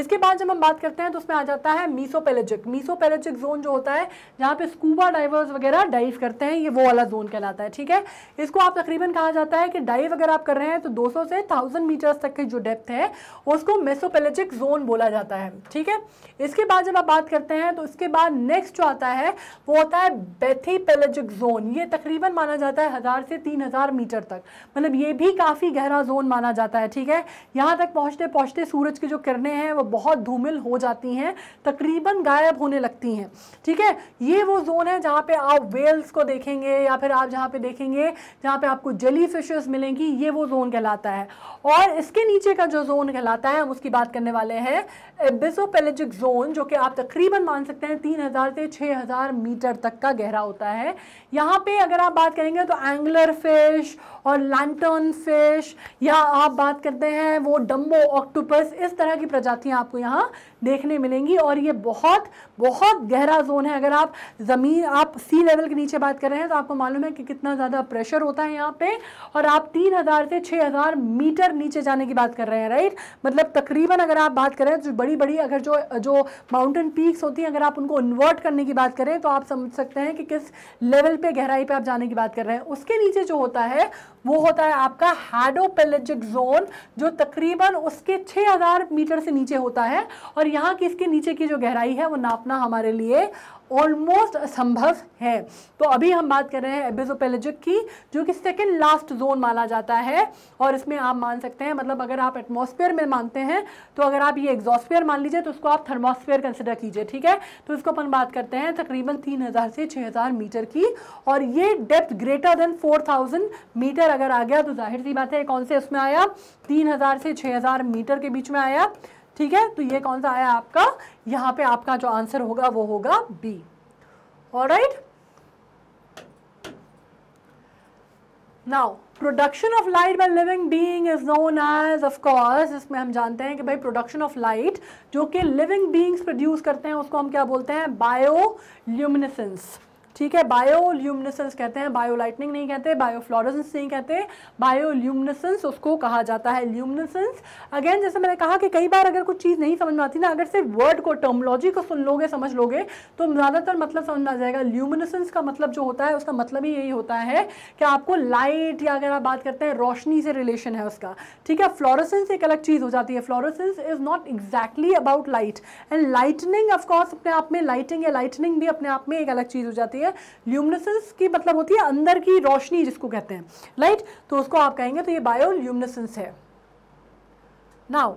इसके बाद जब हम बात करते हैं तो उसमें आ जाता है मीसोपेलेजिक मीसोपेलेजिक जोन जो होता है जहाँ पे स्कूबा डाइवर्स वगैरह डाइव करते हैं ये वो वाला जोन कहलाता है ठीक है इसको आप तकरीबन कहा जाता है कि डाइव अगर आप कर रहे हैं तो 200 से 1000 मीटर्स तक की जो डेप्थ है उसको मेसोपेलेजिक जोन बोला जाता है ठीक है इसके बाद जब आप बात करते हैं तो इसके बाद नेक्स्ट जो आता है वो होता है बेथी जोन ये तकरीबन माना जाता है हज़ार से तीन हज़ार मीटर तक मतलब ये भी काफ़ी गहरा जोन माना जाता है ठीक है यहाँ तक पहुँचते पहुँचते सूरज की जो किरणें हैं वो वो बहुत धूमिल हो जाती हैं तकरीबन गायब होने लगती हैं ठीक है ये वो जोन है जहाँ पे आप वेल्स को देखेंगे या फिर आप जहाँ पे देखेंगे जहाँ पे आपको जेली फिशेज मिलेंगी ये वो जोन कहलाता है और इसके नीचे का जो जोन कहलाता है हम उसकी बात करने वाले हैं एबिसोपेलेजिक जोन जो कि आप तकरीबन मान सकते हैं तीन हज़ार से छः हज़ार मीटर तक का गहरा होता है यहाँ पे अगर आप बात करेंगे तो एंगलर फिश और लैंटर्न फिश या आप बात करते हैं वो डम्बो ऑक्टोपस इस तरह की प्रजातियाँ आपको यहाँ देखने मिलेंगी और ये बहुत बहुत गहरा जोन है अगर आप ज़मीन आप सी लेवल के नीचे बात कर रहे हैं तो आपको मालूम है कि कितना ज़्यादा प्रेशर होता है यहाँ पे और आप तीन हज़ार से छः हज़ार मीटर नीचे जाने की बात कर रहे हैं राइट मतलब तकरीबन अगर आप बात करें तो बड़ी बड़ी अगर जो जो माउंटेन पीक्स होती हैं अगर आप उनको इन्वर्ट करने की बात करें तो आप समझ सकते हैं कि किस लेवल पर गहराई पर आप जाने की बात कर रहे हैं उसके नीचे जो होता है वो होता है आपका हाइडोपेलेजिक जोन जो तकरीबन उसके 6000 मीटर से नीचे होता है और यहाँ की इसके नीचे की जो गहराई है वो नापना हमारे लिए ऑलमोस्ट असंभव है तो अभी हम बात कर रहे हैं एबिजोपेलेजिक की जो कि सेकेंड लास्ट जोन माना जाता है और इसमें आप मान सकते हैं मतलब अगर आप एटमोसफेयर में मानते हैं तो अगर आप ये एग्जॉस्फेयर मान लीजिए तो उसको आप थर्मोसफेयर कंसिडर कीजिए ठीक है तो इसको अपन बात करते हैं तकरीबन तीन से छः मीटर की और ये depth greater than four metre अगर आ गया तो जाहिर सी बात है कौन से उसमें आया तीन हज़ार से छः हज़ार मीटर के बीच में आया ठीक है तो ये कौन सा आया आपका यहाँ पे आपका जो आंसर होगा वो होगा बी और right now production of light by living being is known as of course इसमें हम जानते हैं कि भाई प्रोडक्शन ऑफ लाइट जो कि लिविंग बींग्स प्रोड्यूस करते हैं उसको हम क्या बोलते हैं बायो ल्यूमिनेसेंस ठीक है बायोल्यूमिनेसेंस कहते हैं बायोलाइटनिंग नहीं कहते बायोफ्लोरेसेंस नहीं कहते बायोल्यूमिनेसेंस उसको कहा जाता है ल्यूमिनसेंस अगेन जैसे मैंने कहा कि कई बार अगर कुछ चीज़ नहीं समझ में आती ना अगर सिर्फ वर्ड को टर्मोलॉजी को सुन लोगे समझ लोगे तो ज़्यादातर मतलब समझ में आ जाएगा ल्यूमिनसेंस का मतलब जो होता है उसका मतलब ही यही होता है कि आपको लाइट या अगर आप बात करते हैं रोशनी से रिलेशन है उसका ठीक है फ्लोरेसेंस एक अलग चीज़ हो जाती है fluorescence is not exactly about light and lightning of course अपने आप में लाइटिंग या लाइटनिंग भी अपने आप में एक अलग चीज़ हो जाती है होती है ल्यूमिनसेंस की मतलब होती है अंदर की रोशनी जिसको कहते हैं लाइट तो उसको आप कहेंगे तो ये बायो ल्यूमिनसेंस है now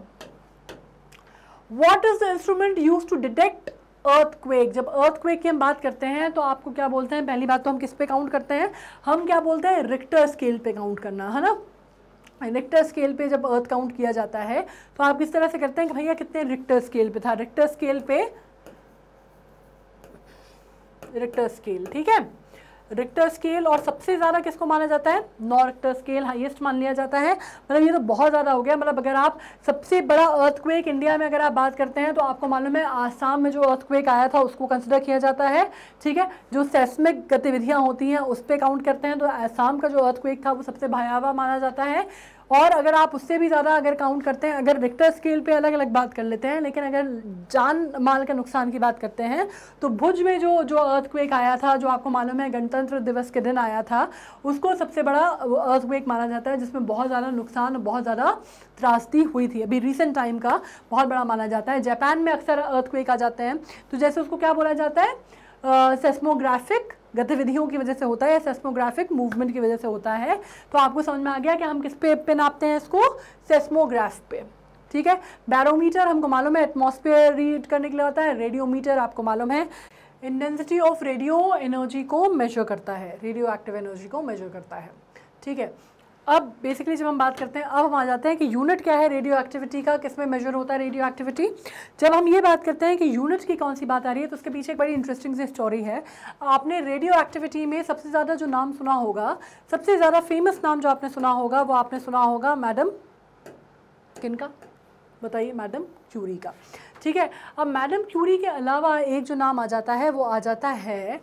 what is the instrument use to detect earthquake जब अर्थक्वेक की हम बात करते हैं तो आपको क्या बोलते हैं पहली बात तो हम किस पे काउंट करते हैं हम क्या बोलते हैं रिक्टर स्केल पे काउंट करना है ना रिक्टर स्केल पे जब अर्थ काउंट किया जाता है तो आप किस तरह से करते हैं कि भैया कितने रिक्टर स्केल पे था रिक्टर स्केल पे रिक्टर स्केल ठीक है रिक्टर स्केल और सबसे ज़्यादा किसको माना जाता है नॉ रिक्टर स्केल हाईएस्ट मान लिया जाता है मतलब ये तो बहुत ज़्यादा हो गया मतलब अगर आप सबसे बड़ा अर्थक्वेक इंडिया में अगर आप बात करते हैं तो आपको मालूम है आसाम में जो अर्थक्वेक आया था उसको कंसिडर किया जाता है ठीक है जो सेस्मिक गतिविधियाँ होती हैं उस पर काउंट करते हैं तो आसाम का जो अर्थक्वेक था वो सबसे भयावह माना जाता है और अगर आप उससे भी ज़्यादा अगर काउंट करते हैं अगर रिक्टर स्केल पे अलग अलग बात कर लेते हैं लेकिन अगर जान माल के नुकसान की बात करते हैं तो भुज में जो जो अर्थक्वेक आया था जो आपको मालूम है गणतंत्र दिवस के दिन आया था उसको सबसे बड़ा अर्थक्वेक माना जाता है जिसमें बहुत ज़्यादा नुकसान बहुत ज़्यादा त्रासदी हुई थी अभी रिसेंट टाइम का बहुत बड़ा माना जाता है जापान में अक्सर अर्थक्वेक आ जाते हैं तो जैसे उसको क्या बोला जाता है सेस्मोग्राफिक uh, गतिविधियों की वजह से होता है सेस्मोग्राफिक मूवमेंट की वजह से होता है तो आपको समझ में आ गया कि हम किस पे पे नापते हैं इसको सेस्मोग्राफ पे ठीक है बैरोमीटर हमको मालूम है एटमोसफेयर रीड करने के लिए होता है रेडियोमीटर आपको मालूम है इंटेंसिटी ऑफ रेडियो एनर्जी को मेजर करता है रेडियो एक्टिव एनर्जी को मेजर करता है ठीक है अब बेसिकली जब हम बात करते हैं अब हम आ जाते हैं कि यूनिट क्या है रेडियो एक्टिविटी का किस में मेजर होता है रेडियो एक्टिविटी जब हम ये बात करते हैं कि यूनिट की कौन सी बात आ रही है तो उसके पीछे एक बड़ी इंटरेस्टिंग सी स्टोरी है आपने रेडियो एक्टिविटी में सबसे ज़्यादा जो नाम सुना होगा सबसे ज़्यादा फेमस नाम जो आपने सुना होगा वो आपने सुना होगा मैडम किन का बताइए मैडम क्यूरी का ठीक है अब मैडम क्यूरी के अलावा एक जो नाम आ जाता है वो आ जाता है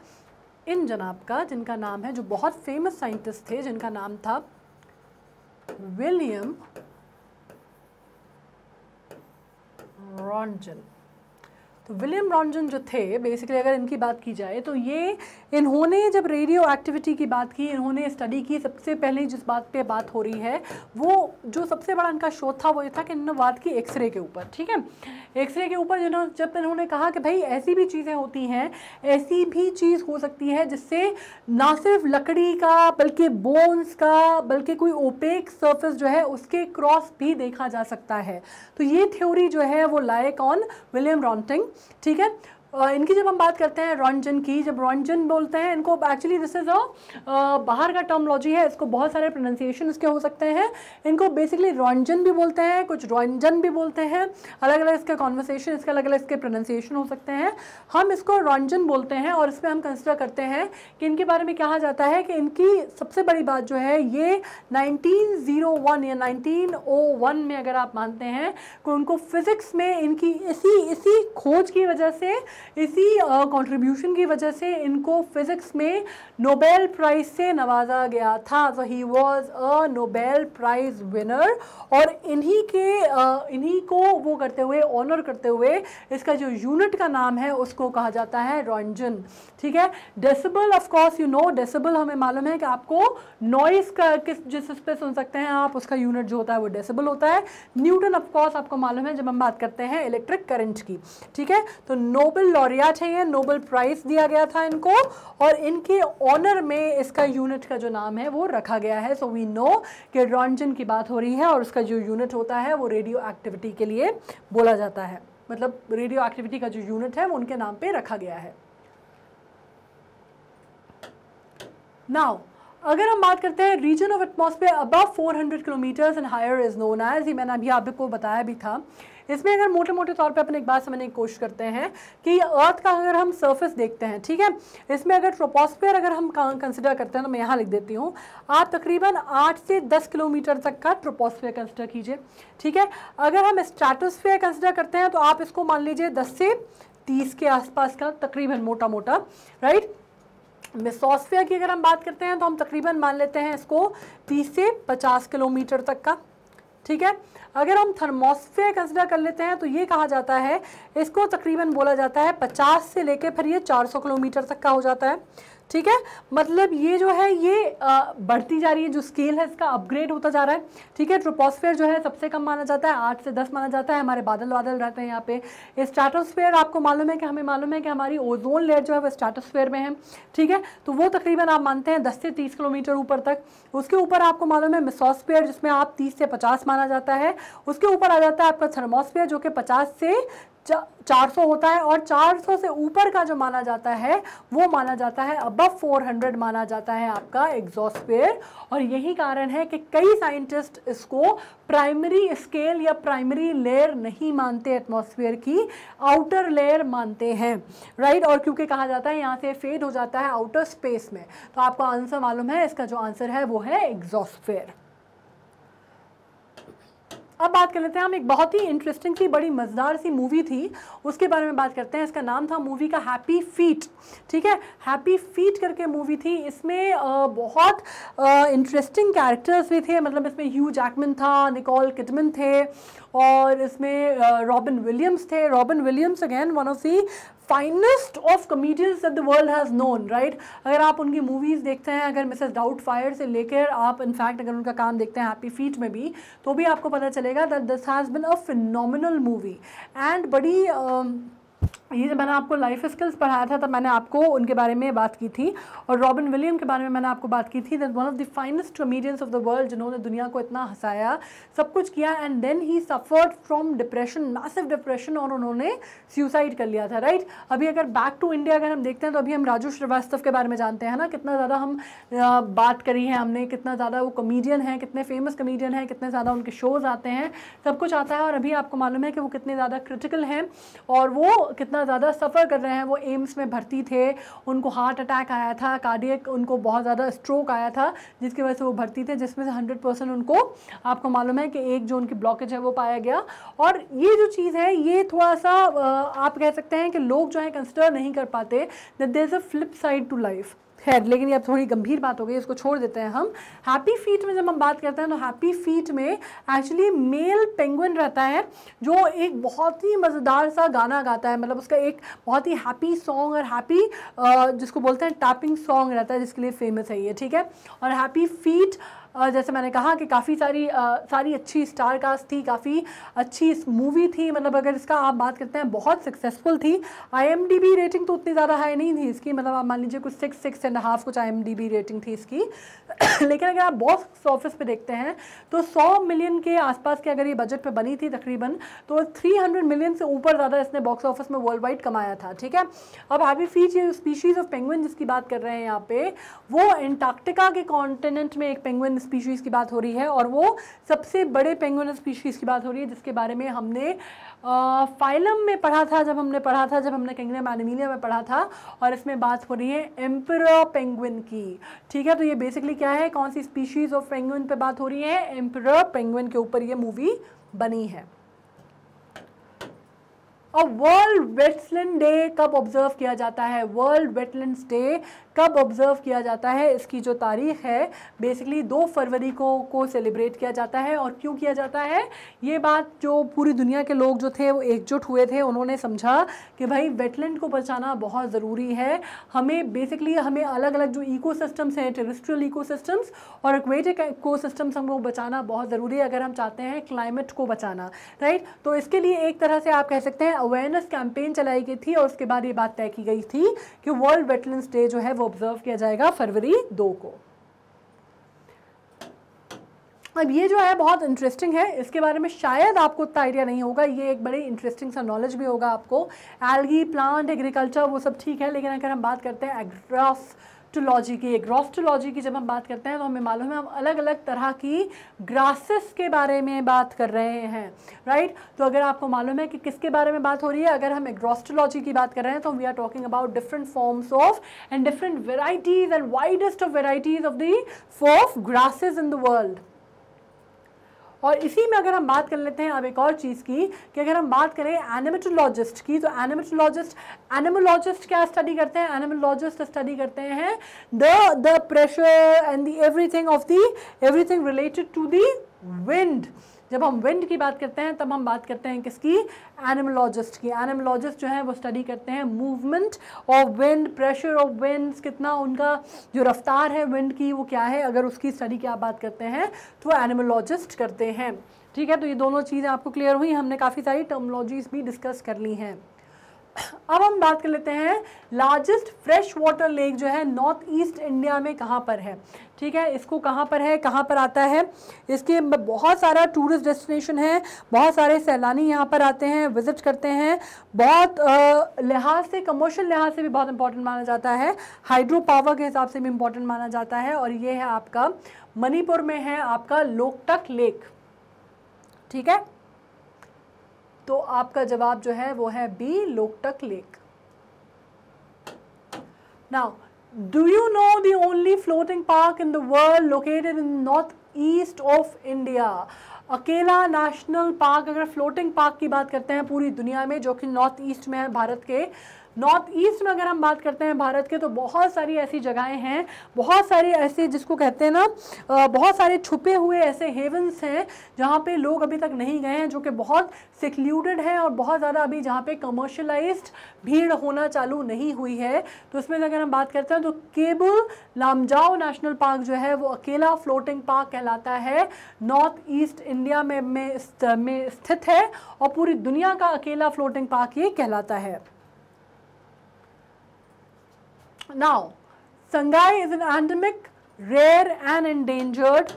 इन जनाब का जिनका नाम है जो बहुत फेमस साइंटिस्ट थे जिनका नाम था William Rondon. विलियम रॉन्जन जो थे बेसिकली अगर इनकी बात की जाए तो ये इन्होंने जब रेडियो एक्टिविटी की बात की इन्होंने स्टडी की सबसे पहले जिस बात पे बात हो रही है वो जो सबसे बड़ा इनका शोध था वो ये था कि इन्होंने बात की एक्सरे के ऊपर ठीक है एक्सरे के ऊपर जिन्होंने जब इन्होंने कहा कि भाई ऐसी भी चीज़ें होती हैं ऐसी भी चीज़ हो सकती है जिससे ना सिर्फ लकड़ी का बल्कि बोन्स का बल्कि कोई ओपेक सर्फेस जो है उसके क्रॉस भी देखा जा सकता है तो ये थ्योरी जो है वो लाइक ऑन विलियम रॉन्टिंग ठीक है इनकी जब हम बात करते हैं रॉन्जन की जब रॉन्जन बोलते हैं इनको एक्चुअली दिस इज़ अ बाहर का टर्मोलॉजी है इसको बहुत सारे प्रोनाउंसिएशन इसके हो सकते हैं इनको बेसिकली रॉन्जन भी बोलते हैं कुछ रॉन्जन भी बोलते हैं अलग अलग इसके कॉन्वर्सेशन इसके अलग अलग इसके प्रोनाउंसिएशन हो सकते हैं हम इसको रॉन्जन बोलते हैं और इसमें हम कंसिडर करते हैं कि इनके बारे में कहा जाता है कि इनकी सबसे बड़ी बात जो है ये नाइनटीन या नाइनटीन में अगर आप मानते हैं कि उनको फिज़िक्स में इनकी इसी इसी खोज की वजह से इसी कंट्रीब्यूशन की वजह से इनको फिज़िक्स में नोबेल प्राइज़ से नवाजा गया था so he was a Nobel prize winner और इन्हीं के इन्हीं को वो करते हुए ऑनर करते हुए इसका जो यूनिट का नाम है उसको कहा जाता है रॉन्जन ठीक है decibel of course you know decibel हमें मालूम है कि आपको नॉइस का किस जिस उस पर सुन सकते हैं आप उसका यूनिट जो होता है वो डेसिबल होता है न्यूटन ऑफकोर्स आपको मालूम है जब हम बात करते हैं इलेक्ट्रिक करंट की ठीक है तो नोबल लॉरियाट हैं ये नोबल प्राइज़ दिया गया था इनको और इनके ऑनर में इसका यूनिट का जो नाम है वो रखा गया है सो वी नो कि रॉन्जन की बात हो रही है और उसका जो यूनिट होता है वो रेडियो एक्टिविटी के लिए बोला जाता है मतलब रेडियो एक्टिविटी का जो यूनिट है वो उनके नाम पे रखा गया है नाउ अगर हम बात करते हैं region of atmosphere above 400 kilometres and higher is known as ये मैंने अभी आपको बताया भी था इसमें अगर मोटे मोटे तौर पे अपन एक बात समझने की कोशिश करते हैं कि अर्थ का अगर हम सर्फेस देखते हैं ठीक है इसमें अगर ट्रोपोस्फेयर अगर हम कंसिडर करते हैं तो मैं यहाँ लिख देती हूँ आप तकरीबन आठ से दस किलोमीटर तक का ट्रोपोस्फेयर कंसिडर कीजिए ठीक है अगर हम स्ट्रेटोस्फेयर कंसिडर करते हैं तो आप इसको मान लीजिए दस से तीस के आसपास का तकरीबन मोटा मोटा राइट मिसोसफिया की अगर हम बात करते हैं तो हम तकरीबन मान लेते हैं इसको 30 से 50 किलोमीटर तक का ठीक है अगर हम थर्मोस्फेयर कंसिडर कर लेते हैं तो ये कहा जाता है इसको तकरीबन बोला जाता है पचास से लेकर फिर ये चार किलोमीटर तक का हो जाता है ठीक है मतलब ये जो है ये आ, बढ़ती जा रही है जो स्केल है इसका अपग्रेड होता जा रहा है ठीक है ट्रोपोस्फेयर जो है सबसे कम माना जाता है आठ से दस माना जाता है हमारे बादल बादल रहते हैं यहाँ पे स्ट्रेटोस्फेयर आपको मालूम है कि हमें मालूम है कि हमारी ओजोन लेयर जो है वो स्ट्रेटोस्फेयर में है ठीक है तो वो तकरीबन आप मानते हैं दस से तीस किलोमीटर ऊपर तक उसके ऊपर आपको मालूम है मिसोस्फेयर जिसमें आप तीस से पचास माना जाता है उसके ऊपर आ जाता है आपका थर्मोस्फेयर जो कि पचास से चार सौ होता है और चार सौ से ऊपर का जो माना जाता है वो माना जाता है अबव फोर हंड्रेड माना जाता है आपका एग्जॉस्ट और यही कारण है कि कई साइंटिस्ट इसको प्राइमरी स्केल या प्राइमरी लेयर नहीं मानते एटमॉस्फेयर की आउटर लेयर मानते हैं राइट और क्योंकि कहा जाता है यहाँ से फेड हो जाता है आउटर स्पेस में तो आपका आंसर मालूम है इसका जो आंसर है वो है एग्जॉस्फेयर अब बात कर लेते हैं हम एक बहुत ही इंटरेस्टिंग सी बड़ी मज़ेदार सी मूवी थी उसके बारे में बात करते हैं इसका नाम था मूवी का हैप्पी फीट ठीक है हैप्पी फीट करके मूवी थी इसमें बहुत इंटरेस्टिंग कैरेक्टर्स भी थे मतलब इसमें ह्यू जैकमिन था निकोल किटमिन थे और इसमें रॉबिन विलियम्स थे Robin Williams again one of the finest of comedians that the world has known right अगर आप उनकी मूवीज़ देखते हैं अगर मिसेस डाउट फायर से लेकर आप इनफैक्ट अगर उनका काम देखते हैं हैप्पी फीट में भी तो भी आपको पता चलेगा that this has been a final movie and बड़ी uh, ये जब मैंने आपको लाइफ स्किल्स पढ़ाया था तब मैंने आपको उनके बारे में बात की थी और रॉबिन विलियम के बारे में मैंने आपको बात की थी that one of the finest comedians of the world जिन्होंने दुनिया को इतना हंसाया सब कुछ किया and then he suffered from depression massive depression और उन्होंने सुसाइड कर लिया था राइट अभी अगर बैक टू इंडिया अगर हम देखते हैं तो अभी हम राजू श्रीवास्तव के बारे में जानते हैं ना कितना ज़्यादा हम बात करी है हमने कितना ज़्यादा वो कॉमेडियन है कितने फेमस कॉमेडियन हैं कितने ज़्यादा उनके शोज़ आते हैं सब कुछ आता है और अभी आपको मालूम है कि वो कितने ज़्यादा क्रिटिकल हैं और वो कितना इतना ज़्यादा सफ़र कर रहे हैं वो एम्स में भर्ती थे उनको हार्ट अटैक आया था कार्डियक उनको बहुत ज़्यादा स्ट्रोक आया था जिसकी वजह से वो भर्ती थे जिसमें से हंड्रेड परसेंट उनको आपको मालूम है कि एक जो उनकी ब्लॉकेज है वो पाया गया और ये जो चीज़ है ये थोड़ा सा आप कह सकते हैं कि लोग जो है कंसिडर नहीं कर पाते that there is a flip side to life खैर लेकिन ये अब थोड़ी गंभीर बात हो गई इसको छोड़ देते हैं हम हैप्पी फीट में जब हम बात करते हैं तो हैप्पी फीट में एक्चुअली मेल पेंगुइन रहता है जो एक बहुत ही मज़ेदार सा गाना गाता है मतलब उसका एक बहुत ही हैप्पी सॉन्ग और हैप्पी जिसको बोलते हैं टैपिंग सॉन्ग रहता है जिसके लिए फेमस है ये ठीक है और हैप्पी फीट जैसे मैंने कहा कि काफ़ी सारी आ, सारी अच्छी स्टार कास्ट थी काफ़ी अच्छी इस मूवी थी मतलब अगर इसका आप बात करते हैं बहुत सक्सेसफुल थी आई रेटिंग तो उतनी ज़्यादा हाई नहीं थी इसकी मतलब आप मान लीजिए कुछ सिक्स सिक्स एंड हाफ कुछ आई रेटिंग थी इसकी लेकिन अगर आप बॉक्स ऑफिस पर देखते हैं तो सौ मिलियन के आसपास के अगर ये बजट पर बनी थी तकरीबन तो थ्री हंड्रेड मिलियन से ऊपर ज़्यादा इसने बॉक्स ऑफिस में वर्ल्ड वाइड कमाया था ठीक है अब हैवी फीच स्पीशीज़ ऑफ पेंगुइन जिसकी बात कर रहे हैं यहाँ पे वो एंटार्क्टिका के कॉन्टिनेंट में एक पेंगुइन स्पीशीज़ की बात हो रही है और वो सबसे बड़े पेंगुइन स्पीशीज़ की बात हो रही है जिसके बारे में हमने आ, फाइलम में पढ़ा था जब हमने पढ़ा था जब हमने किंगडम एनिमिलिया में पढ़ा था और इसमें बात हो रही है एम्पर पेंगुइन की ठीक है तो ये बेसिकली क्या है कौन सी स्पीशीज़ ऑफ पेंगुइन पर बात हो रही है एम्पर पेंगुइन के ऊपर ये मूवी बनी है वर्ल्ड वेटलैंड डे कब ऑब्जर्व किया जाता है वर्ल्ड वेटलैंड डे कब ऑब्ज़र्व किया जाता है इसकी जो तारीख है बेसिकली दो फरवरी को को सेलिब्रेट किया जाता है और क्यों किया जाता है ये बात जो पूरी दुनिया के लोग जो थे वो एकजुट हुए थे उन्होंने समझा कि भाई वेटलैंड को बचाना बहुत ज़रूरी है हमें बेसिकली हमें अलग अलग जो इको हैं टेरिस्ट्रियल इको और एक्वेटिक इको सिस्टम्स हम लोग बचाना बहुत ज़रूरी है अगर हम चाहते हैं क्लाइमेट को बचाना राइट तो इसके लिए एक तरह से आप कह सकते हैं अवेयरनेस कैंपेन चलाई गई थी और उसके बाद ये बात तय की गई थी कि वर्ल्ड वेटलैंड डे जो है वो वो ऑब्जर्व किया जाएगा फरवरी दो को अब ये जो है बहुत इंटरेस्टिंग है इसके बारे में शायद आपको उतना आइडिया नहीं होगा ये एक बड़ी इंटरेस्टिंग सा नॉलेज भी होगा आपको एल्गी प्लांट एग्रीकल्चर वो सब ठीक है लेकिन अगर हम बात करते हैं एग्रॉफ ग्राफ्टोलॉजी की ग्राफ्टोलॉजी की जब हम बात करते हैं तो हमें मालूम है हम अलग अलग तरह की ग्रासेस के बारे में बात कर रहे हैं राइट तो अगर आपको मालूम है कि किसके बारे में बात हो रही है अगर हम एग्रोस्टोलॉजी की बात कर रहे हैं तो we are talking about different forms of and different varieties and widest of varieties of the फोर्फ ग्रासेज इन द वर्ल्ड और इसी में अगर हम बात कर लेते हैं अब एक और चीज़ की कि अगर हम बात करें एनिमेटोलॉजिस्ट की तो एनिमेटोलॉजिस्ट एनिमोलॉजिस्ट क्या स्टडी करते हैं एनिमोलॉजिस्ट स्टडी करते हैं the the pressure and the everything of the everything related to the wind जब हम विंड की बात करते हैं तब हम बात करते हैं किसकी एनिमोलॉजिस्ट की एनिमोलॉजिस्ट जो है वो स्टडी करते हैं movement of wind pressure of wind कितना उनका जो रफ्तार है विंड की वो क्या है अगर उसकी स्टडी की आप बात करते हैं तो एनिमोलॉजिस्ट करते हैं ठीक है तो ये दोनों चीज़ें आपको क्लियर हुई हमने काफ़ी सारी टर्मोलॉजीज़ भी डिस्कस कर ली हैं अब हम बात कर लेते हैं लार्जेस्ट फ्रेश वाटर लेक जो है नॉर्थ ईस्ट इंडिया में कहाँ पर है ठीक है इसको कहाँ पर है कहाँ पर आता है इसके बहुत सारा टूरिस्ट डेस्टिनेशन है बहुत सारे सैलानी यहाँ पर आते हैं विज़िट करते हैं बहुत लिहाज से कमर्शियल लिहाज से भी बहुत इंपॉर्टेंट माना जाता है हाइड्रो पावर के हिसाब से भी इंपॉर्टेंट माना जाता है और ये है आपका मणिपुर में है आपका लोकटक लेक ठीक है तो आपका जवाब जो है वो है B Loktak lake now do you know the only floating park in the world located in north east of India अकेला नेशनल पार्क अगर फ्लोटिंग पार्क की बात करते हैं पूरी दुनिया में जो कि नॉर्थ ईस्ट में है भारत के नॉर्थ ईस्ट में अगर हम बात करते हैं भारत के तो बहुत सारी ऐसी जगहें हैं बहुत सारे ऐसे जिसको कहते हैं ना बहुत सारे छुपे हुए ऐसे हेवंस हैं जहाँ पे लोग अभी तक नहीं गए हैं जो कि बहुत सिक्ल्यूडेड हैं और बहुत ज़्यादा अभी जहाँ पे कमर्शलाइज भीड़ होना चालू नहीं हुई है तो उसमें अगर हम बात करते हैं तो केबुल लामजाओ नेशनल पार्क जो है वो अकेला फ्लोटिंग पार्क कहलाता है नॉर्थ ईस्ट इंडिया में, में स्थित है और पूरी दुनिया का अकेला फ्लोटिंग पार्क ये कहलाता है Now, Sangai is an endemic, rare and endangered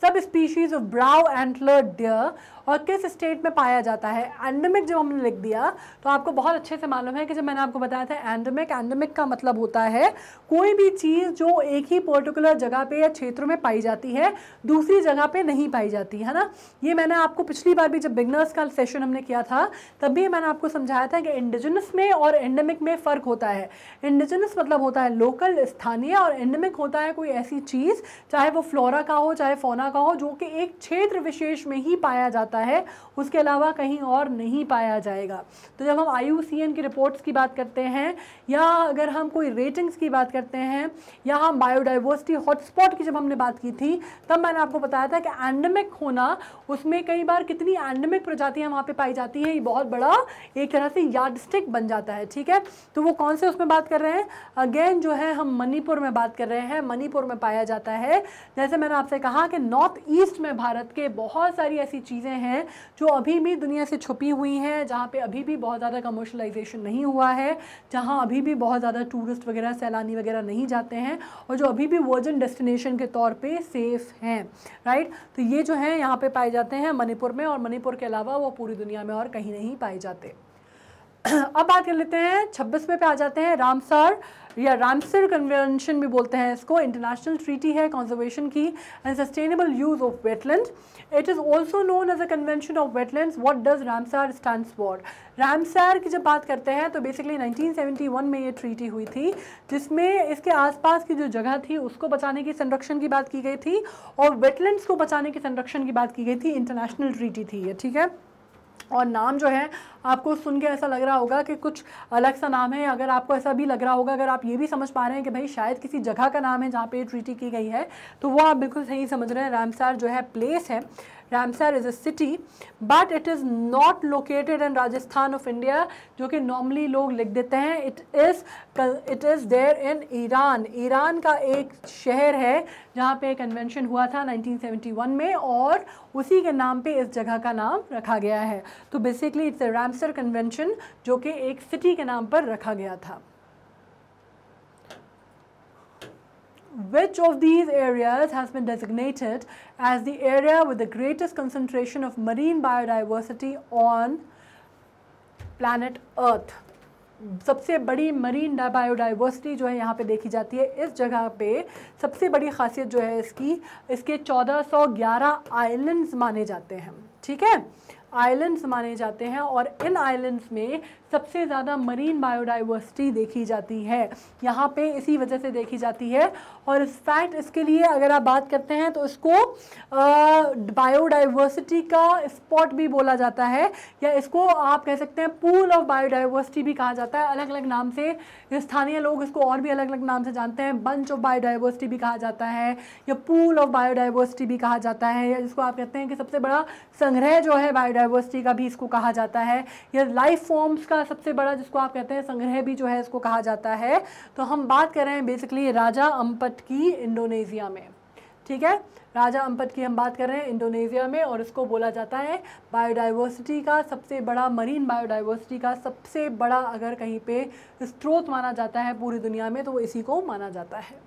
subspecies of brow antlered deer और किस स्टेट में पाया जाता है एंडमिक जब हमने लिख दिया तो आपको बहुत अच्छे से मालूम है कि जब मैंने आपको बताया था एंडमिक एंडमिक का मतलब होता है कोई भी चीज़ जो एक ही पर्टिकुलर जगह पे या क्षेत्र में पाई जाती है दूसरी जगह पे नहीं पाई जाती है ना ये मैंने आपको पिछली बार भी जब बिगनर्स का सेशन हमने किया था तब भी मैंने आपको समझाया था कि इंडिजिनस में और एंडमिक में फ़र्क होता है इंडिजिनस मतलब होता है लोकल स्थानीय और एंडमिक होता है कोई ऐसी चीज़ चाहे वो फ्लोरा का हो चाहे फोना का हो जो कि एक क्षेत्र विशेष में ही पाया जाता जाता है उसके अलावा कहीं और नहीं पाया जाएगा तो जब हम आई की रिपोर्ट्स की बात करते हैं या अगर हम कोई रेटिंग्स की बात करते हैं या हम बायोडाइवर्सिटी हॉटस्पॉट की जब हमने बात की थी तब मैंने आपको बताया था कि एंडमिक होना उसमें कई बार कितनी एंडमिक प्रजातियाँ वहाँ पर पाई जाती हैं ये बहुत बड़ा एक तरह से याद बन जाता है ठीक है तो वो कौन से उसमें बात कर रहे हैं अगेन जो है हम मणिपुर में बात कर रहे हैं मणिपुर में पाया जाता है जैसे मैंने आपसे कहा कि नॉर्थ ईस्ट में भारत के बहुत सारी ऐसी चीज़ें हैं जो अभी भी दुनिया से छुपी हुई हैं जहाँ पे अभी भी बहुत ज़्यादा कमर्शलाइजेशन नहीं हुआ है जहाँ अभी भी बहुत ज़्यादा टूरिस्ट वगैरह सैलानी वगैरह नहीं जाते हैं और जो अभी भी वर्जन डेस्टिनेशन के तौर पर सेफ़ हैं राइट तो ये जो है यहाँ पर पाए जाते हैं मणिपुर में और मणिपुर के अलावा वो पूरी दुनिया में और कहीं नहीं पाए जाते अब बात कर लेते हैं छब्बीसवें पे आ जाते हैं रामसर या रामसर कन्वेंशन भी बोलते हैं इसको इंटरनेशनल ट्रीटी है कंजर्वेशन की and sustainable use of wetland it is also known as a convention of wetland what does Ramsar stand for Ramsar की जब बात करते हैं तो बेसिकली 1971 में ये ट्रीटी हुई थी जिसमें इसके आसपास की जो जगह थी उसको बचाने की संरक्षण की बात की गई थी और वेटलैंड को बचाने के संरक्षण की बात की गई थी इंटरनेशनल ट्रीटी थी ये ठीक है और नाम जो है आपको सुन के ऐसा लग रहा होगा कि कुछ अलग सा नाम है अगर आपको ऐसा भी लग रहा होगा अगर आप ये भी समझ पा रहे हैं कि भाई शायद किसी जगह का नाम है जहाँ पे ट्रीटी की गई है तो वो आप बिल्कुल सही समझ रहे हैं रामसार जो है प्लेस है Ramsar is a city but it is not located in Rajasthan of India जो कि नॉर्मली लोग लिख देते हैं it is it is there in Iran Iran का एक शहर है जहाँ पे कन्वेंशन हुआ था 1971 में और उसी के नाम पे इस जगह का नाम रखा गया है तो basically it's a Ramsar convention जो कि एक सिटी के नाम पर रखा गया था which of these areas has been designated as the area with the greatest concentration of marine biodiversity on planet Earth? सबसे बड़ी मरीन बायोडाइवर्सिटी जो है यहाँ पे देखी जाती है इस जगह पे सबसे बड़ी खासियत जो है इसकी इसके 1411 आइलैंड्स माने जाते हैं ठीक है आइलैंड्स माने जाते हैं और इन आइलैंड्स में सबसे ज़्यादा मरीन बायोडाइवर्सिटी देखी जाती है यहाँ पे इसी वजह से देखी जाती है और इस फैक्ट इसके लिए अगर आप बात करते हैं तो इसको बायोडाइवर्सिटी का स्पॉट भी बोला जाता है या इसको आप कह सकते हैं पूल ऑफ बायोडाइवर्सिटी भी कहा जाता है अलग अलग नाम से स्थानीय लोग इसको और भी अलग अलग नाम से जानते हैं बंच ऑफ बायोडाइवर्सिटी भी कहा जाता है या पूल ऑफ बायोडाइवर्सिटी भी कहा जाता है या जिसको आप कहते हैं कि सबसे बड़ा संग्रह जो है बायोडाइवर्सिटी डाइवर्सिटी का भी इसको कहा जाता है या लाइफ फॉर्म्स का सबसे बड़ा जिसको आप कहते हैं संग्रह भी जो है इसको कहा जाता है तो हम बात कर रहे हैं बेसिकली राजा अम्पट की इंडोनेशिया में ठीक है राजा अम्पट की हम बात कर रहे हैं इंडोनेशिया में और इसको बोला जाता है बायोडाइवर्सिटी का सबसे बड़ा मरीन बायोडाइवर्सिटी का सबसे बड़ा अगर कहीं पे स्त्रोत माना जाता है पूरी दुनिया में तो इसी को माना जाता है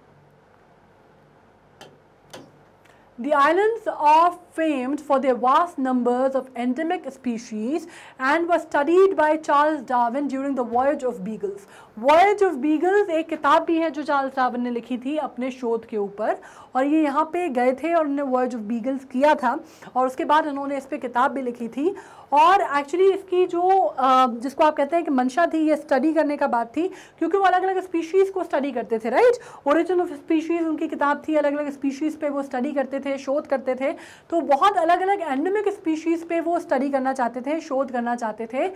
the islands of famed for their vast numbers of endemic species and was studied by Charles Darwin during the voyage of Beagles. Voyage of Beagles एक किताब भी है जो चार्ल्स डार्विन ने लिखी थी अपने शोध के ऊपर और ये यहाँ पे गए थे और उन्होंने वॉयज ऑफ बीगल्स किया था और उसके बाद उन्होंने इस पर किताब भी लिखी थी और एक्चुअली इसकी जो जिसको आप कहते हैं कि मंशा थी ये स्टडी करने का बात थी क्योंकि वो अलग अलग स्पीशीज़ को स्टडी करते थे राइट ओरिजिन ऑफ स्पीशीज़ उनकी किताब थी अलग अलग स्पीशीज़ पे वो स्टडी करते थे शोध करते थे तो बहुत अलग अलग एंडमिक स्पीशीज़ पे वो स्टडी करना चाहते थे शोध करना चाहते थे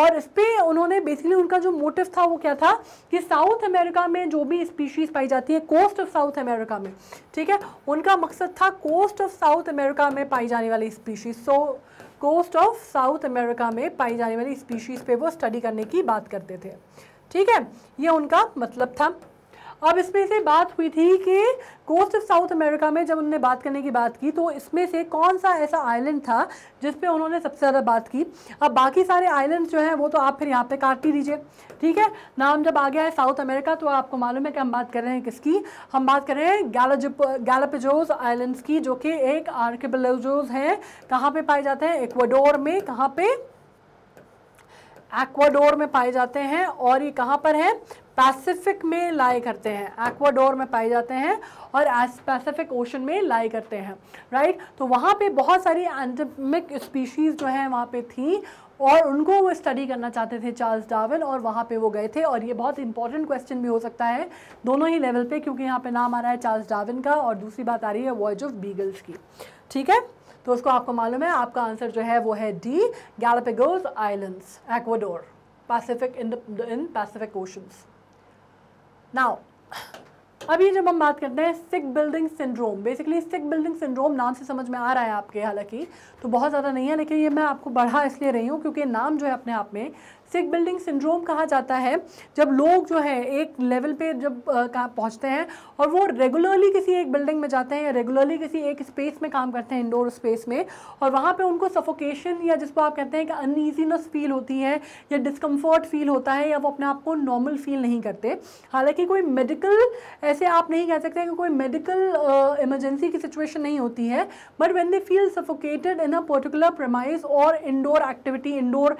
और इस पर उन्होंने बेसिकली उनका जो मोटिव था वो क्या था कि साउथ अमेरिका में जो भी स्पीशीज़ पाई जाती है कोस्ट ऑफ साउथ अमेरिका में ठीक है उनका मकसद था कोस्ट ऑफ साउथ अमेरिका में पाई जाने वाली species so coast of South America में पाई जाने वाली स्पीशीज़ पे वो स्टडी करने की बात करते थे ठीक है ये उनका मतलब था अब इसमें से बात हुई थी कि कोस्ट ऑफ साउथ अमेरिका में जब उन्होंने बात करने की बात की तो इसमें से कौन सा ऐसा आइलैंड था जिस पे उन्होंने सबसे ज़्यादा बात की अब बाकी सारे आइलैंड जो हैं वो तो आप फिर यहाँ पे काट ही दीजिए ठीक है नाम जब आ गया है साउथ अमेरिका तो आपको मालूम है कि हम बात कर रहे हैं किसकी हम बात कर रहे हैं गैलाज गैलापजोज आइलैंड की जो कि एक आर्किबलोजोज हैं कहाँ पर पाए जाते हैं इक्वाडोर में कहाँ पर एक्वाडोर में पाए जाते हैं और ये कहाँ पर है पैसिफिक में लाए करते हैं एक्वाडोर में पाए जाते हैं और पैसिफिक ओशन में लाए करते हैं राइट तो वहाँ पे बहुत सारी एंटमिक स्पीशीज़ जो हैं वहाँ पे थी और उनको वो स्टडी करना चाहते थे चार्ल्स डार्विन और वहाँ पे वो गए थे और ये बहुत इंपॉर्टेंट क्वेश्चन भी हो सकता है दोनों ही लेवल पे क्योंकि यहाँ पे नाम आ रहा है चार्ल्स डार्विन का और दूसरी बात आ रही है वॉयज ऑफ बीगल्स की ठीक है तो उसको आपको मालूम है आपका आंसर जो है वो है the Galapagos islands Ecuador Pacific in in Pacific oceans now अभी जब हम बात करते हैं sick building syndrome basically sick building syndrome नाम से समझ में आ रहा है आपके हालांकि तो बहुत ज़्यादा नहीं है लेकिन ये मैं आपको बढ़ा इसलिए रही हूँ क्योंकि नाम जो है अपने आप में सिक बिल्डिंग सिंड्रोम कहा जाता है जब लोग जो है एक लेवल पे जब कहाँ पहुँचते हैं और वो रेगुलरली किसी एक बिल्डिंग में जाते हैं या रेगुलरली किसी एक स्पेस में काम करते हैं इंडोर स्पेस में और वहाँ पर उनको सफोकेशन या जिसको आप कहते हैं कि अनईजीनेस फील होती है या डिस्कम्फर्ट फील होता है या वो अपने आप को नॉर्मल फील नहीं करते हालांकि कोई मेडिकल ऐसे आप नहीं कह सकते कि कोई मेडिकल इमरजेंसी की सिचुएशन नहीं होती है but when they feel suffocated in a particular premise और इंडोर एक्टिविटी इंडोर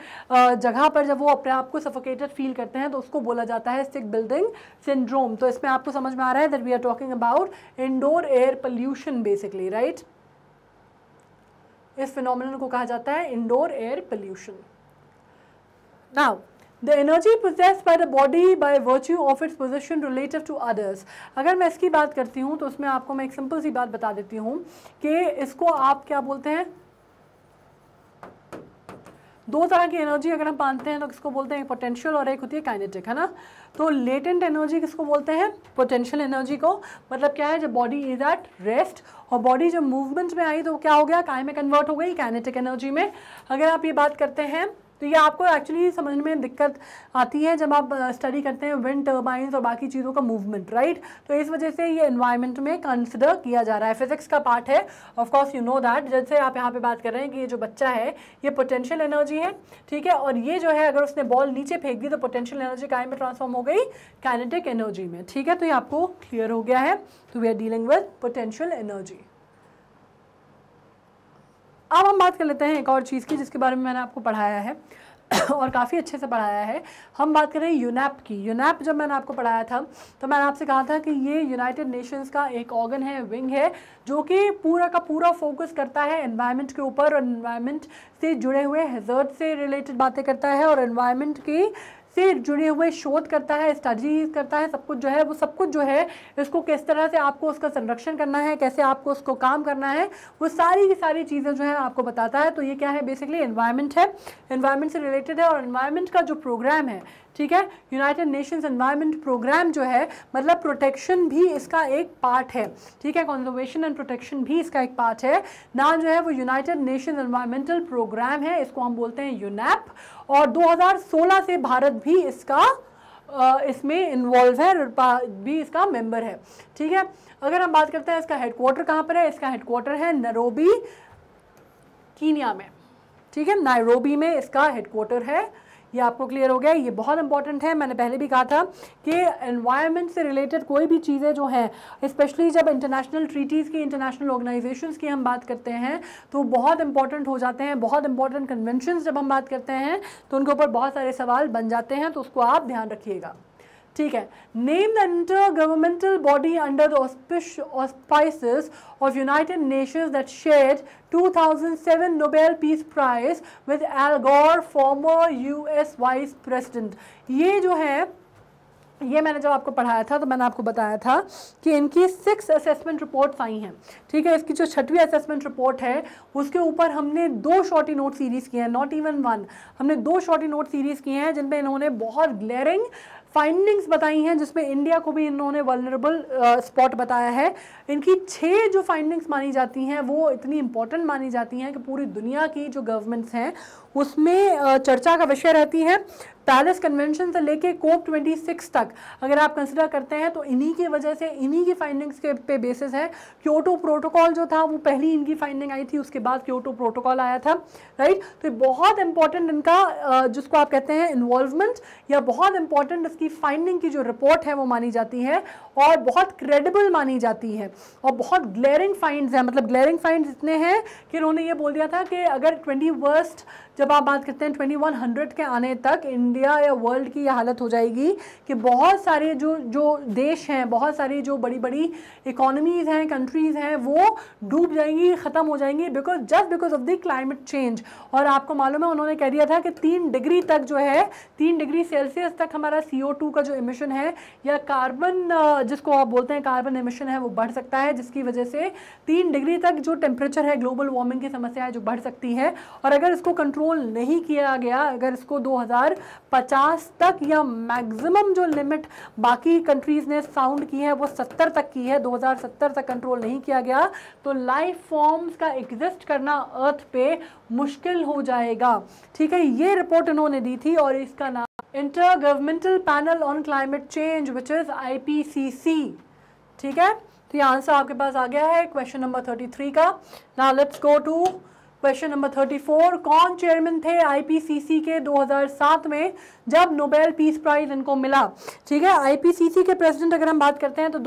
जगह पर जब वो अपने आप को सफोकेटेड फील करते हैं तो उसको बोला जाता है सिक बिल्डिंग सिंड्रोम तो इसमें आपको समझ में आ रहा है that we are talking about indoor air pollution basically right इस फिनोमिन को कहा जाता है indoor air pollution now the energy possessed by the body by virtue of its position relative to others अगर मैं इसकी बात करती हूँ तो उसमें आपको मैं एक सिंपल सी बात बता देती हूँ कि इसको आप क्या बोलते हैं दो तरह की एनर्जी अगर हम मानते हैं तो किसको बोलते हैं पोटेंशियल और एक होती है काइनेटिक है ना तो लेटेंट एनर्जी किसको बोलते हैं पोटेंशियल एनर्जी को मतलब क्या है जब बॉडी इज एट रेस्ट और बॉडी जब मूवमेंट में आई तो क्या हो गया काय में कन्वर्ट हो गई काइनेटिक एनर्जी में अगर आप ये बात करते हैं तो ये आपको एक्चुअली समझने में दिक्कत आती है जब आप स्टडी uh, करते हैं विंड टर्बाइंस और बाकी चीज़ों का मूवमेंट राइट तो इस वजह से ये इन्वायरमेंट में कंसिडर किया जा रहा है फिजिक्स का पार्ट है ऑफकोर्स यू नो दैट जैसे आप यहाँ पे बात कर रहे हैं कि ये जो बच्चा है ये पोटेंशियल एनर्जी है ठीक है और ये जो है अगर उसने बॉल नीचे फेंक दी तो पोटेंशियल एनर्जी काय में ट्रांसफॉर्म हो गई कैनेटिक एनर्जी में ठीक है तो ये आपको क्लियर हो गया है तो we are dealing with potential energy अब हम बात कर लेते हैं एक और चीज़ की जिसके बारे में मैंने आपको पढ़ाया है और काफ़ी अच्छे से पढ़ाया है हम बात करें यूनैप की यूनैप जब मैंने आपको पढ़ाया था तो मैंने आपसे कहा था कि ये यूनाइटेड नेशंस का एक ऑर्गन है विंग है जो कि पूरा का पूरा फोकस करता है एनवायरनमेंट के ऊपर और एनवायरनमेंट से जुड़े हुए हेजर्ट से रिलेटेड बातें करता है और एनवायरनमेंट की से जुड़े हुए शोध करता है स्टडीज करता है सब कुछ जो है वो सब कुछ जो है इसको किस तरह से आपको उसका संरक्षण करना है कैसे आपको उसको काम करना है वो सारी की सारी चीज़ें जो है आपको बताता है तो ये क्या है बेसिकली इन्वायरमेंट है इन्वायरमेंट से रिलेटेड है और इन्वायरमेंट का जो प्रोग्राम है ठीक है यूनाइटेड नेशंस एनवायरनमेंट प्रोग्राम जो है मतलब प्रोटेक्शन भी इसका एक पार्ट है ठीक है कॉन्जर्वेशन एंड प्रोटेक्शन भी इसका एक पार्ट है नाम जो है वो यूनाइटेड नेशन एनवायरमेंटल प्रोग्राम है इसको हम बोलते हैं यूनैप और 2016 से भारत भी इसका इसमें इन्वॉल्व है भी इसका मेंबर है ठीक है अगर हम बात करते हैं इसका हेडक्वार्टर कहाँ पर है इसका हेडक्वार्टर है नरोबी कीनिया में ठीक है नायरोबी में इसका हेडक्वार्टर है ये आपको क्लियर हो गया ये बहुत इंपॉर्टेंट है मैंने पहले भी कहा था कि एनवायरनमेंट से रिलेटेड कोई भी चीज़ें जो हैं स्पेशली जब इंटरनेशनल ट्रीटीज़ की इंटरनेशनल ऑर्गेनाइजेशन की हम बात करते हैं तो बहुत इंपॉर्टेंट हो जाते हैं बहुत इंपॉर्टेंट कन्वेंशन जब हम बात करते हैं तो उनके ऊपर बहुत सारे सवाल बन जाते हैं तो उसको आप ध्यान रखिएगा ठीक है name the intergovernmental body under the aegis of United Nations that shared 2007 Nobel peace prize with Al Gore former US vice president ये जो है ये मैंने जब आपको पढ़ाया था तो मैंने आपको बताया था कि इनकी सिक्स असेसमेंट रिपोर्ट्स आई हैं ठीक है इसकी जो छठवीं असेसमेंट रिपोर्ट है उसके ऊपर हमने दो शॉर्टी नोट सीरीज़ किए हैं नॉट इवन वन हमने दो शॉर्टी नोट सीरीज़ किए हैं जिनमें इन्होंने बहुत ग्लेयरिंग फाइंडिंग्स बताई हैं जिसमें इंडिया को भी इन्होंने वनरेबल स्पॉट बताया है इनकी छह जो फाइंडिंग्स मानी जाती हैं वो इतनी इंपॉर्टेंट मानी जाती हैं कि पूरी दुनिया की जो गवर्नमेंट्स हैं उसमें चर्चा का विषय रहती है पैलेस कन्वेंशन से लेके कोप 26 तक अगर आप कंसिडर करते हैं तो इन्हीं की वजह से इन्हीं की फाइंडिंग्स के पे बेसिस है क्योटो प्रोटोकॉल जो था वो पहली इनकी फाइंडिंग आई थी उसके बाद क्योटो प्रोटोकॉल आया था राइट तो बहुत इंपॉर्टेंट इनका जिसको आप कहते हैं इन्वॉल्वमेंट या बहुत इंपॉर्टेंट इसकी फाइंडिंग की जो रिपोर्ट है वो मानी जाती है और बहुत क्रेडिबल मानी जाती है और बहुत ग्लेयरिंग फाइंड है मतलब ग्लेयरिंग फाइंड इतने हैं कि उन्होंने ये बोल दिया था कि अगर ट्वेंटी वर्स्ट जब आप बात करते हैं 2100 के आने तक इंडिया या वर्ल्ड की यह हालत हो जाएगी कि बहुत सारे जो जो देश हैं बहुत सारी जो बड़ी बड़ी इकोनॉमीज़ हैं कंट्रीज़ हैं वो डूब जाएंगी ख़त्म हो जाएंगी because just because of the climate change और आपको मालूम है उन्होंने कह दिया था कि तीन डिग्री तक जो है तीन डिग्री सेल्सियस तक हमारा सी का जो इमिशन है या कार्बन जिसको आप बोलते हैं कार्बन इमिशन है वो बढ़ सकता है जिसकी वजह से तीन डिग्री तक जो टेम्परेचर है ग्लोबल वार्मिंग की समस्या है जो बढ़ सकती है और अगर इसको कंट्रोल कंट्रोल नहीं किया गया अगर इसको 2050 तक या मैक्सिमम जो लिमिट बाकी कंट्रीज़ ने साउंड की है वो 70 तक की है 2070 तक कंट्रोल नहीं किया गया तो लाइफ फॉर्म्स का एग्जिस्ट करना अर्थ पे मुश्किल हो जाएगा ठीक है ये रिपोर्ट इन्होंने दी थी और इसका नाम intergovernmental panel on climate change which is I ठीक है तो ये आंसर आपके पास आ गया है क्वेश्चन नंबर थर्टी थ्री का ना let's go to question number four कौन चेयरमैन थे आईपीसीसी के 2007 में जब नोबेल पीस प्राइज इनको मिला ठीक है आईपीसीसी के प्रेसिडेंट अगर हम बात करते हैं तो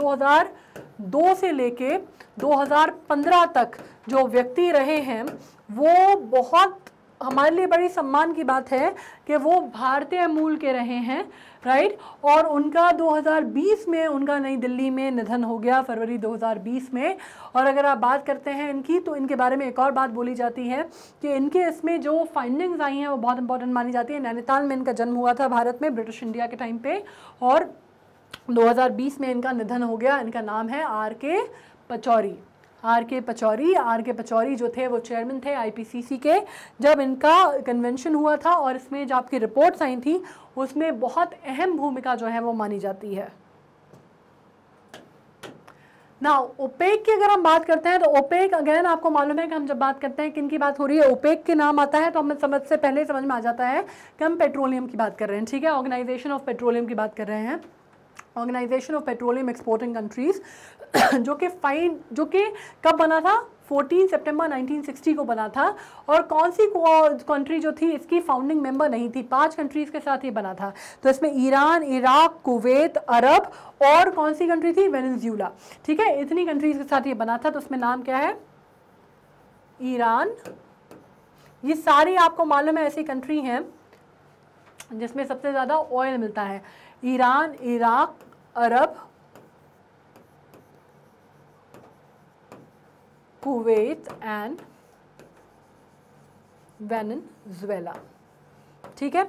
2002 से लेके 2015 तक जो व्यक्ति रहे हैं वो बहुत हमारे लिए बड़ी सम्मान की बात है कि वो भारतीय मूल के रहे हैं राइट और उनका 2020 में उनका नई दिल्ली में निधन हो गया फरवरी 2020 में और अगर आप बात करते हैं इनकी तो इनके बारे में एक और बात बोली जाती है कि इनके इसमें जो फाइंडिंग्स आई हैं वो बहुत इंपॉर्टेंट मानी जाती है नैनीताल में इनका जन्म हुआ था भारत में ब्रिटिश इंडिया के टाइम पर और दो में इनका निधन हो गया इनका नाम है आर के पचौरी आर के पचौरी आर के पचौरी जो थे वो चेयरमैन थे आईपीसीसी के जब इनका कन्वेंशन हुआ था और इसमें जो आपकी रिपोर्ट आई थी उसमें बहुत अहम भूमिका जो है वो मानी जाती है ना ओपेक की अगर हम बात करते हैं तो ओपेक अगेन आपको मालूम है कि हम जब बात करते हैं किन की बात हो रही है ओपेक के नाम आता है तो हमें समझ से पहले समझ में आ जाता है कि हम पेट्रोलियम की बात कर रहे हैं ठीक है ऑर्गेनाइजेशन ऑफ पेट्रोलियम की बात कर रहे हैं organisation of petroleum exporting countries जो कि फाइन जो कि कब बना था 14 सितंबर 1960 को बना था और कौन सी कंट्री जो थी इसकी फाउंडिंग मेंबर नहीं थी पांच कंट्रीज के साथ ये बना था तो इसमें ईरान इराक कुवैत अरब और कौन सी कंट्री थी वेनेजुला ठीक है इतनी कंट्रीज के साथ ये बना था तो उसमें नाम क्या है ईरान ये सारी आपको मालूम है ऐसी कंट्री हैं जिसमें सबसे ज़्यादा ऑयल मिलता है Iran Iraq Arab Kuwait and Venezuela ठीक है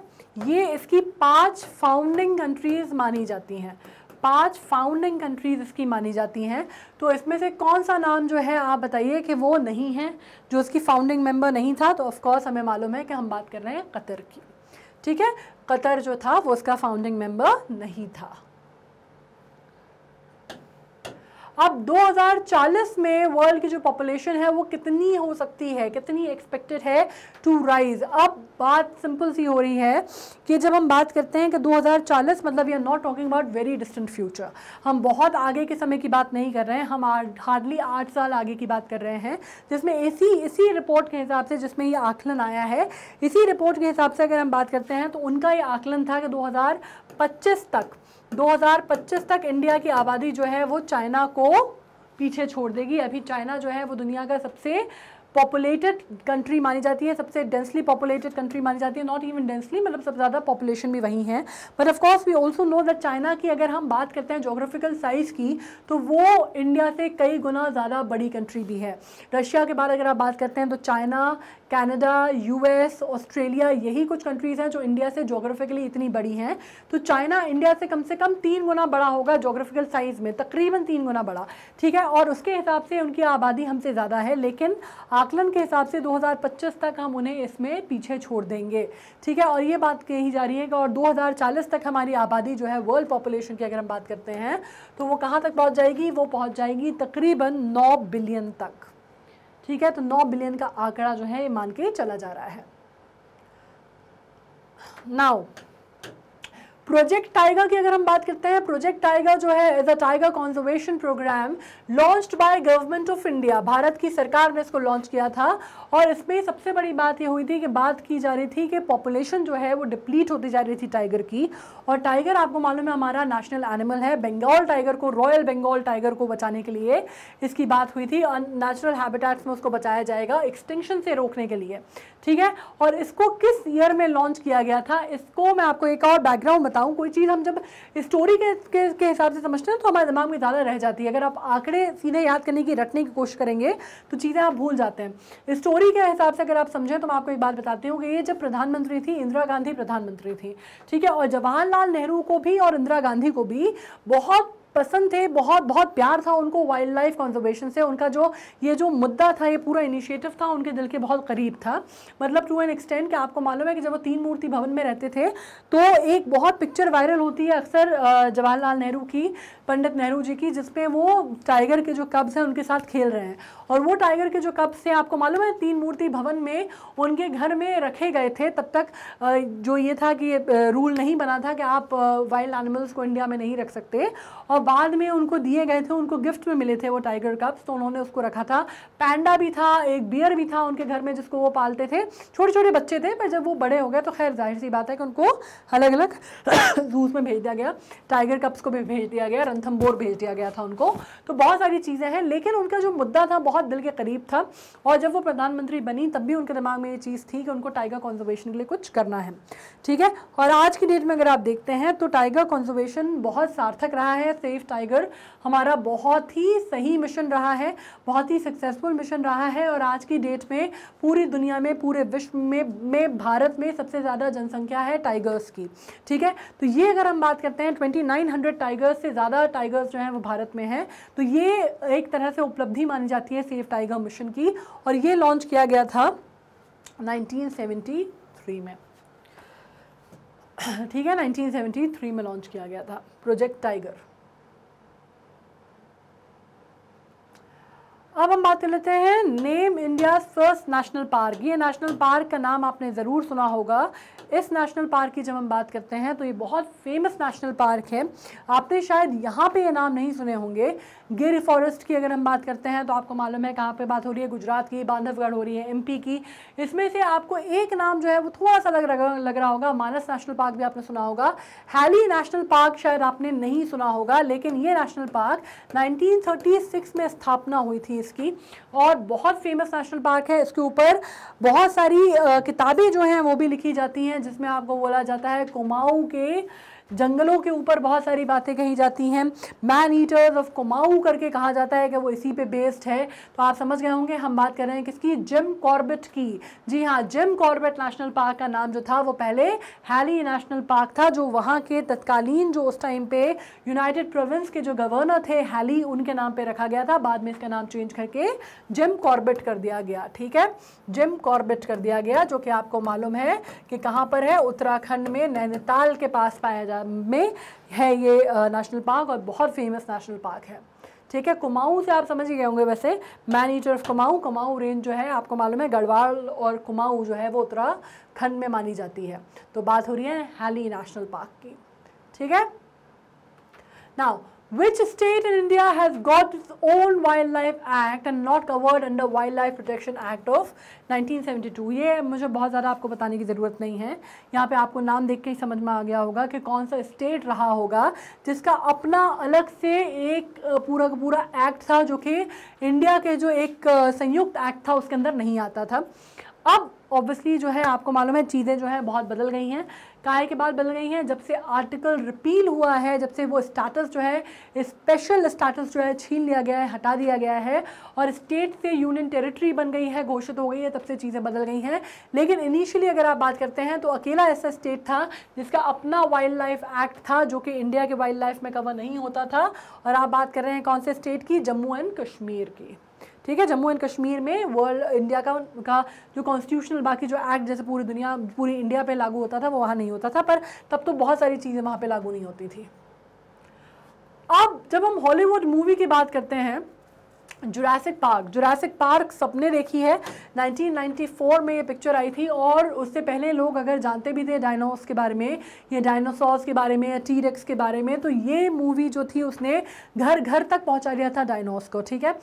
ये इसकी पांच फाउंडिंग कंट्रीज मानी जाती हैं पांच फाउंडिंग कंट्रीज इसकी मानी जाती हैं तो इसमें से कौन सा नाम जो है आप बताइए कि वो नहीं है जो इसकी फाउंडिंग मेंबर नहीं था तो ऑफकोर्स हमें मालूम है कि हम बात कर रहे हैं कतर की ठीक है कतर जो था वो उसका फाउंडिंग मेंबर नहीं था अब 2040 में वर्ल्ड की जो पॉपुलेशन है वो कितनी हो सकती है कितनी एक्सपेक्टेड है टू राइज अब बात सिंपल सी हो रही है कि जब हम बात करते हैं कि 2040 मतलब we are not talking about very distant future हम बहुत आगे के समय की बात नहीं कर रहे हैं हम हार्डली आठ साल आगे की बात कर रहे हैं जिसमें इसी इसी रिपोर्ट के हिसाब से जिसमें ये आकलन आया है इसी रिपोर्ट के हिसाब से अगर हम बात करते हैं तो उनका ये आकलन था कि दो तक 2025 तक इंडिया की आबादी जो है वो चाइना को पीछे छोड़ देगी अभी चाइना जो है वो दुनिया का सबसे पॉपुलेटेड कंट्री मानी जाती है सबसे डेंसली पॉपुलेटेड कंट्री मानी जाती है नॉट इवन डेंसली मतलब सबसे ज़्यादा पॉपुलेशन भी वहीं है but of course we also know that China की अगर हम बात करते हैं जोग्राफिकल साइज़ की तो वो इंडिया से कई गुना ज़्यादा बड़ी कंट्री भी है रशिया के बाद अगर आप बात करते हैं तो चाइना कैनेडा यूएस ऑस्ट्रेलिया यही कुछ कंट्रीज़ हैं जो इंडिया से जोग्राफिकली इतनी बड़ी हैं तो चाइना इंडिया से कम से कम तीन गुना बड़ा होगा जोग्राफिकल साइज़ में तकरीबन तीन गुना बड़ा ठीक है और उसके हिसाब से उनकी आबादी हमसे ज़्यादा है लेकिन आकलन के हिसाब से 2025 तक हम उन्हें इसमें पीछे छोड़ देंगे ठीक है और ये बात कही जा रही है कि और 2040 तक हमारी आबादी जो है वर्ल्ड पॉपुलेशन की अगर हम बात करते हैं तो वो कहाँ तक पहुँच जाएगी वो पहुँच जाएगी तकरीबन नौ बिलियन तक ठीक है तो नौ बिलियन का आंकड़ा जो है ये मान के चला जा रहा है नाउ प्रोजेक्ट टाइगर की अगर हम बात करते हैं प्रोजेक्ट टाइगर जो है as a tiger conservation programme launched by government of India Bharat की सरकार ने इसको लॉन्च किया था और इसमें सबसे बड़ी बात ये हुई थी कि बात की जा रही थी कि पॉपुलेशन जो है वो डिप्लीट होती जा रही थी टाइगर की और टाइगर आपको मालूम है हमारा नेशनल एनिमल है बंगाल टाइगर को रॉयल बंगाल टाइगर को बचाने के लिए इसकी बात हुई थी नेचुरल हैबिटेट्स में उसको बचाया जाएगा एक्सटेंशन से रोकने के लिए ठीक है और इसको किस ईयर में लॉन्च किया गया था इसको मैं आपको एक और बैकग्राउंड बताऊं कोई चीज़ हम जब स्टोरी के के, के हिसाब से समझते हैं तो हमारे दिमाग में ज़्यादा रह जाती है अगर आप आंकड़े सीधे याद करने की रटने की कोशिश करेंगे तो चीज़ें आप भूल जाते हैं स्टोरी के हिसाब से अगर आप समझें तो मैं आपको एक बात बताती हूँ कि ये जब प्रधानमंत्री थी इंदिरा गांधी प्रधानमंत्री थी ठीक है और जवाहरलाल नेहरू को भी और इंदिरा गांधी को भी बहुत पसंद थे बहुत बहुत प्यार था उनको वाइल्ड लाइफ कंजर्वेशन से उनका जो ये जो मुद्दा था ये पूरा इनिशिएटिव था उनके दिल के बहुत करीब था मतलब टू एन एक्सटेंड कि आपको मालूम है कि जब वो तीन मूर्ति भवन में रहते थे तो एक बहुत पिक्चर वायरल होती है अक्सर जवाहरलाल नेहरू की पंडित नेहरू जी की जिसपे वो टाइगर के जो कब्स हैं उनके साथ खेल रहे हैं और वो टाइगर के जो कब्स हैं आपको मालूम है तीन मूर्ति भवन में उनके घर में रखे गए थे तब तक जो ये था कि रूल नहीं बना था कि आप वाइल्ड एनिमल्स को इंडिया में नहीं रख सकते और और बाद में उनको दिए गए थे उनको गिफ्ट में मिले थे वो टाइगर कप्स तो उन्होंने उसको रखा था पैंडा भी था एक बियर भी था उनके घर में जिसको वो पालते थे छोटे छोटे बच्चे थे पर जब वो बड़े हो गए तो खैर जाहिर सी बात है कि उनको अलग अलग जूस में भेज दिया गया टाइगर कप्स को भी भेज दिया गया रंथम भेज दिया गया था उनको तो बहुत सारी चीज़ें हैं लेकिन उनका जो मुद्दा था बहुत दिल के करीब था और जब वो प्रधानमंत्री बनी तब भी उनके दिमाग में ये चीज़ थी कि उनको टाइगर कॉन्जर्वेशन के लिए कुछ करना है ठीक है और आज की डेट में अगर आप देखते हैं तो टाइगर कॉन्जर्वेशन बहुत सार्थक रहा है सेफ टाइगर हमारा बहुत ही सही मिशन रहा है बहुत ही सक्सेसफुल मिशन रहा है और आज की डेट में पूरी दुनिया में पूरे विश्व में में भारत में सबसे ज़्यादा जनसंख्या है टाइगर्स की ठीक है तो ये अगर हम बात करते हैं ट्वेंटी टाइगर्स से ज़्यादा टाइगर्स जो हैं वो भारत में हैं तो ये एक तरह से उपलब्धि मानी जाती है सेफ टाइगर मिशन की और ये लॉन्च किया गया था 1973 में ठीक है 1973 में लॉन्च किया गया था प्रोजेक्ट टाइगर अब हम बात कर लेते हैं name India first national park ये नेशनल पार्क का नाम आपने ज़रूर सुना होगा इस नेशनल पार्क की जब हम बात करते हैं तो ये बहुत फेमस नेशनल पार्क है आपने शायद यहाँ पे ये नाम नहीं सुने होंगे गिर फॉरेस्ट की अगर हम बात करते हैं तो आपको मालूम है कहाँ पे बात हो रही है गुजरात की बांधवगढ़ हो रही है एमपी की इसमें से आपको एक नाम जो है वो थोड़ा सा लग रहा लग रहा होगा मानस नेशनल पार्क भी आपने सुना होगा हैली नेशनल पार्क शायद आपने नहीं सुना होगा लेकिन ये नेशनल पार्क नाइनटीन में स्थापना हुई थी इसकी और बहुत फेमस नेशनल पार्क है इसके ऊपर बहुत सारी किताबें जो हैं वो भी लिखी जाती हैं जिसमें आपको बोला जाता है कुमाऊँ के जंगलों के ऊपर बहुत सारी बातें कही जाती हैं मैन ईटर्स ऑफ कुमाऊ करके कहा जाता है कि वो इसी पे बेस्ड है तो आप समझ गए होंगे हम बात कर रहे हैं किसकी जिम कॉर्बेट की जी हाँ जिम कॉर्बेट नेशनल पार्क का नाम जो था वो पहले हैली नेशनल पार्क था जो वहाँ के तत्कालीन जो उस टाइम पे यूनाइटेड प्रोविंस के जो गवर्नर थे हैली उनके नाम पर रखा गया था बाद में इसका नाम चेंज करके जिम कॉर्बेट कर दिया गया ठीक है जिम कॉर्बेट कर दिया गया जो कि आपको मालूम है कि कहाँ पर है उत्तराखंड में नैनीताल के पास पाया जा में है ये नेशनल पार्क और बहुत फेमस नेशनल पार्क है ठीक है कुमाऊँ से आप समझ गए होंगे वैसे man eater of Kumaon Kumaon range जो है आपको मालूम है गढ़वाल और कुमाऊँ जो है वो उत्तराखंड में मानी जाती है तो बात हो रही है हैली नेशनल पार्क की ठीक है now Which state in India has got its own Wildlife Act and not covered under Wildlife Protection Act of 1972? ये मुझे बहुत ज़्यादा आपको बताने की ज़रूरत नहीं है यहाँ पे आपको नाम देख के ही समझ में आ गया होगा कि कौन सा स्टेट रहा होगा जिसका अपना अलग से एक पूरा का पूरा एक्ट था जो कि इंडिया के जो एक संयुक्त एक्ट था उसके अंदर नहीं आता था अब ऑब्वियसली जो है आपको मालूम है चीज़ें जो है बहुत बदल गई हैं काहे के बाल बदल गई हैं जब से आर्टिकल रिपील हुआ है जब से वो स्टाटस जो है स्पेशल स्टाटस जो है छीन लिया गया है हटा दिया गया है और स्टेट से यूनियन टेरिटरी बन गई है घोषित हो गई है तब से चीज़ें बदल गई हैं लेकिन इनिशियली अगर आप बात करते हैं तो अकेला ऐसा स्टेट था जिसका अपना वाइल्ड लाइफ एक्ट था जो कि इंडिया के वाइल्ड लाइफ में कवर नहीं होता था और आप बात कर रहे हैं कौन से स्टेट की जम्मू एंड कश्मीर की ठीक है जम्मू एंड कश्मीर में वर्ल्ड इंडिया का का जो कॉन्स्टिट्यूशनल बाकी जो एक्ट जैसे पूरी दुनिया पूरी इंडिया पे लागू होता था वो वहाँ नहीं होता था पर तब तो बहुत सारी चीज़ें वहाँ पे लागू नहीं होती थी अब जब हम हॉलीवुड मूवी की बात करते हैं जुरासिक पार्क जुरासिक पार्क सबने देखी है 1994 में ये पिक्चर आई थी और उससे पहले लोग अगर जानते भी थे डायनोस के बारे में या डायनासोर्स के बारे में या टीरेक्स के बारे में तो ये मूवी जो थी उसने घर घर तक पहुंचा दिया था डायनोस को ठीक है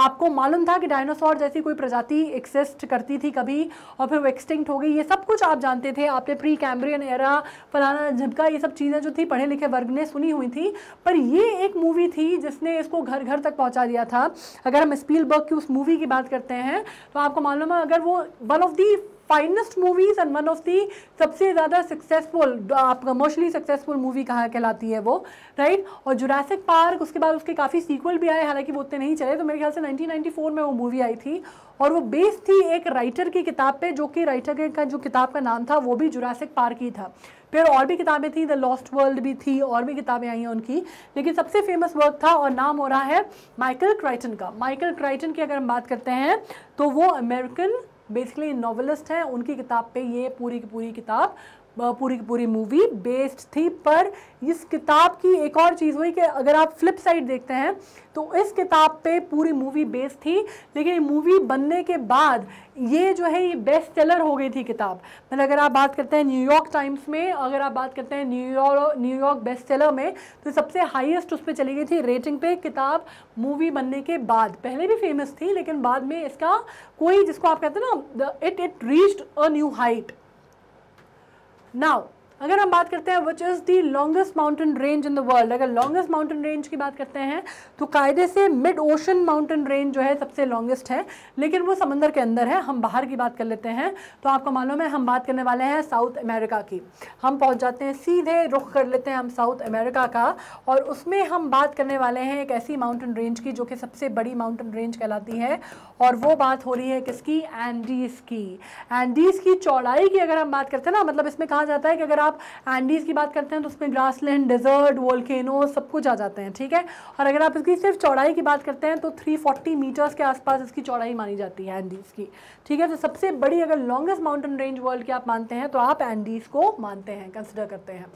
आपको मालूम था कि डायनासोर जैसी कोई प्रजाति एक्सिस्ट करती थी कभी और फिर वो एक्सटिंक्ट हो गई ये सब कुछ आप जानते थे आपने प्री कैम्ब्रियन एरा फलाना झपका ये सब चीज़ें जो थी पढ़े लिखे वर्ग ने सुनी हुई थी पर ये एक मूवी थी जिसने इसको घर घर तक पहुँचा दिया था अगर हम स्पील की उस मूवी की बात करते हैं तो आपको मालूम है अगर वो one of the finest movies and one of the सबसे ज़्यादा सक्सेसफुल कमर्शली सक्सेसफुल मूवी कहा कहलाती है वो राइट right? और जुरासिक पार्क उसके बाद उसके काफ़ी सीक्वल भी आए हालांकि वो उतने नहीं चले तो मेरे ख्याल से 1994 में वो मूवी आई थी और वो बेस थी एक राइटर की किताब पे जो कि राइटर का जो किताब का नाम था वो भी जुरासिक पार्क ही था फिर और भी किताबें थी द लॉस्ट वर्ल्ड भी थी और भी किताबें आई हैं उनकी लेकिन सबसे फेमस वर्क था और नाम हो रहा है माइकल क्राइटन का माइकल क्राइटन की अगर हम बात करते हैं तो वो अमेरिकन बेसिकली नॉवलिस्ट हैं उनकी किताब पे ये पूरी की पूरी किताब पूरी की पूरी मूवी बेस्ड थी पर इस किताब की एक और चीज़ हुई कि अगर आप फ्लिप साइड देखते हैं तो इस किताब पे पूरी मूवी बेस्ड थी लेकिन मूवी बनने के बाद ये जो है ये बेस्ट सेलर हो गई थी किताब मतलब अगर आप बात करते हैं न्यूयॉर्क टाइम्स में अगर आप बात करते हैं न्यूयॉर्क न्यूयॉर्क बेस्ट सेलर में तो सबसे हाइएस्ट उस पर चली गई थी रेटिंग पे किताब मूवी बनने के बाद पहले भी फेमस थी लेकिन बाद में इसका कोई जिसको आप कहते हैं ना it it reached a new height Now, अगर हम बात करते हैं which is the longest mountain range in the world अगर लॉन्गेस्ट माउंटेन रेंज की बात करते हैं तो कायदे से मिड ओशन माउंटेन रेंज जो है सबसे लॉन्गेस्ट है लेकिन वो समंदर के अंदर है हम बाहर की बात कर लेते हैं तो आपको मालूम है हम बात करने वाले हैं साउथ अमेरिका की हम पहुंच जाते हैं सीधे रुख कर लेते हैं हम साउथ अमेरिका का और उसमें हम बात करने वाले हैं एक ऐसी माउंटेन रेंज की जो कि सबसे बड़ी माउंटेन रेंज कहलाती है और वो बात हो रही है किसकी एंडीज़ की एंडीज़ की चौड़ाई की अगर हम बात करते हैं ना मतलब इसमें कहा जाता है कि अगर आप आप एंडीज़ की बात करते हैं तो उसमें ग्रास लैंड डेजर्ट वोल्केनो सब कुछ आ जाते हैं ठीक है और अगर आप इसकी सिर्फ चौड़ाई की बात करते हैं तो 340 मीटर्स के आसपास इसकी चौड़ाई मानी जाती है एंडीज़ की ठीक है तो सबसे बड़ी अगर लॉन्गेस्ट माउंटेन रेंज वर्ल्ड की आप मानते हैं तो आप एंडीज़ को मानते हैं कंसिडर करते हैं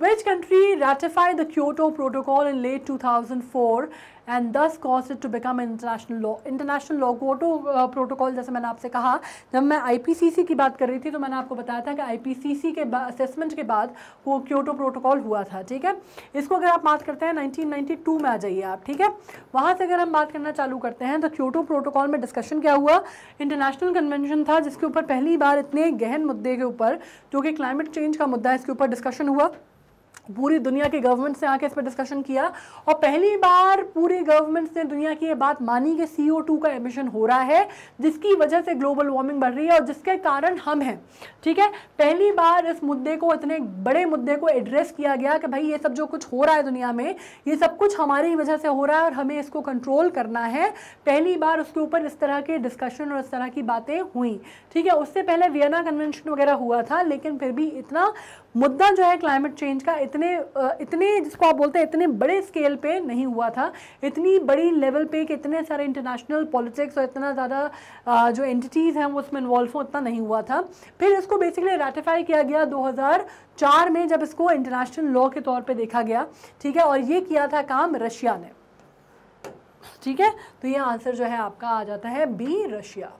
Which country ratified the Kyoto Protocol in late 2004 and thus cause it to become international law international law Kyoto protocol जैसे मैंने आपसे कहा जब मैं आईपीसीसी की बात कर रही थी तो मैंने आपको बताया था कि आईपीसीसी के असेसमेंट के बाद वो क्योटो प्रोटोकॉल हुआ था ठीक है इसको अगर आप बात करते हैं 1992 में आ जाइए आप ठीक है वहाँ से अगर हम बात करना चालू करते हैं तो क्योटो प्रोटोकॉल में डिस्कशन क्या हुआ इंटरनेशनल कन्वेंशन था जिसके ऊपर पहली बार इतने गहन मुद्दे के ऊपर जो कि क्लाइमेट चेंज का मुद्दा इसके ऊपर डिस्कशन हुआ पूरी दुनिया के गवर्नमेंट से आके इस पर डिस्कशन किया और पहली बार पूरी गवर्नमेंट्स ने दुनिया की ये बात मानी कि सी का एमिशन हो रहा है जिसकी वजह से ग्लोबल वार्मिंग बढ़ रही है और जिसके कारण हम हैं ठीक है पहली बार इस मुद्दे को इतने बड़े मुद्दे को एड्रेस किया गया कि भाई ये सब जो कुछ हो रहा है दुनिया में ये सब कुछ हमारी वजह से हो रहा है और हमें इसको कंट्रोल करना है पहली बार उसके ऊपर इस तरह के डिस्कशन और इस तरह की बातें हुई ठीक है उससे पहले वियना कन्वेंशन वगैरह हुआ था लेकिन फिर भी इतना मुद्दा जो है क्लाइमेट चेंज का इतने इतने जिसको आप बोलते हैं इतने बड़े स्केल पे नहीं हुआ था इतनी बड़ी लेवल पे कि इतने सारे इंटरनेशनल पॉलिटिक्स और इतना ज़्यादा जो एंटिटीज़ हैं वो उसमें इन्वॉल्व हो उतना नहीं हुआ था फिर इसको बेसिकली रेटिफाई किया गया दो में जब इसको इंटरनेशनल लॉ के तौर पर देखा गया ठीक है और ये किया था काम रशिया ने ठीक है तो ये आंसर जो है आपका आ जाता है B Russia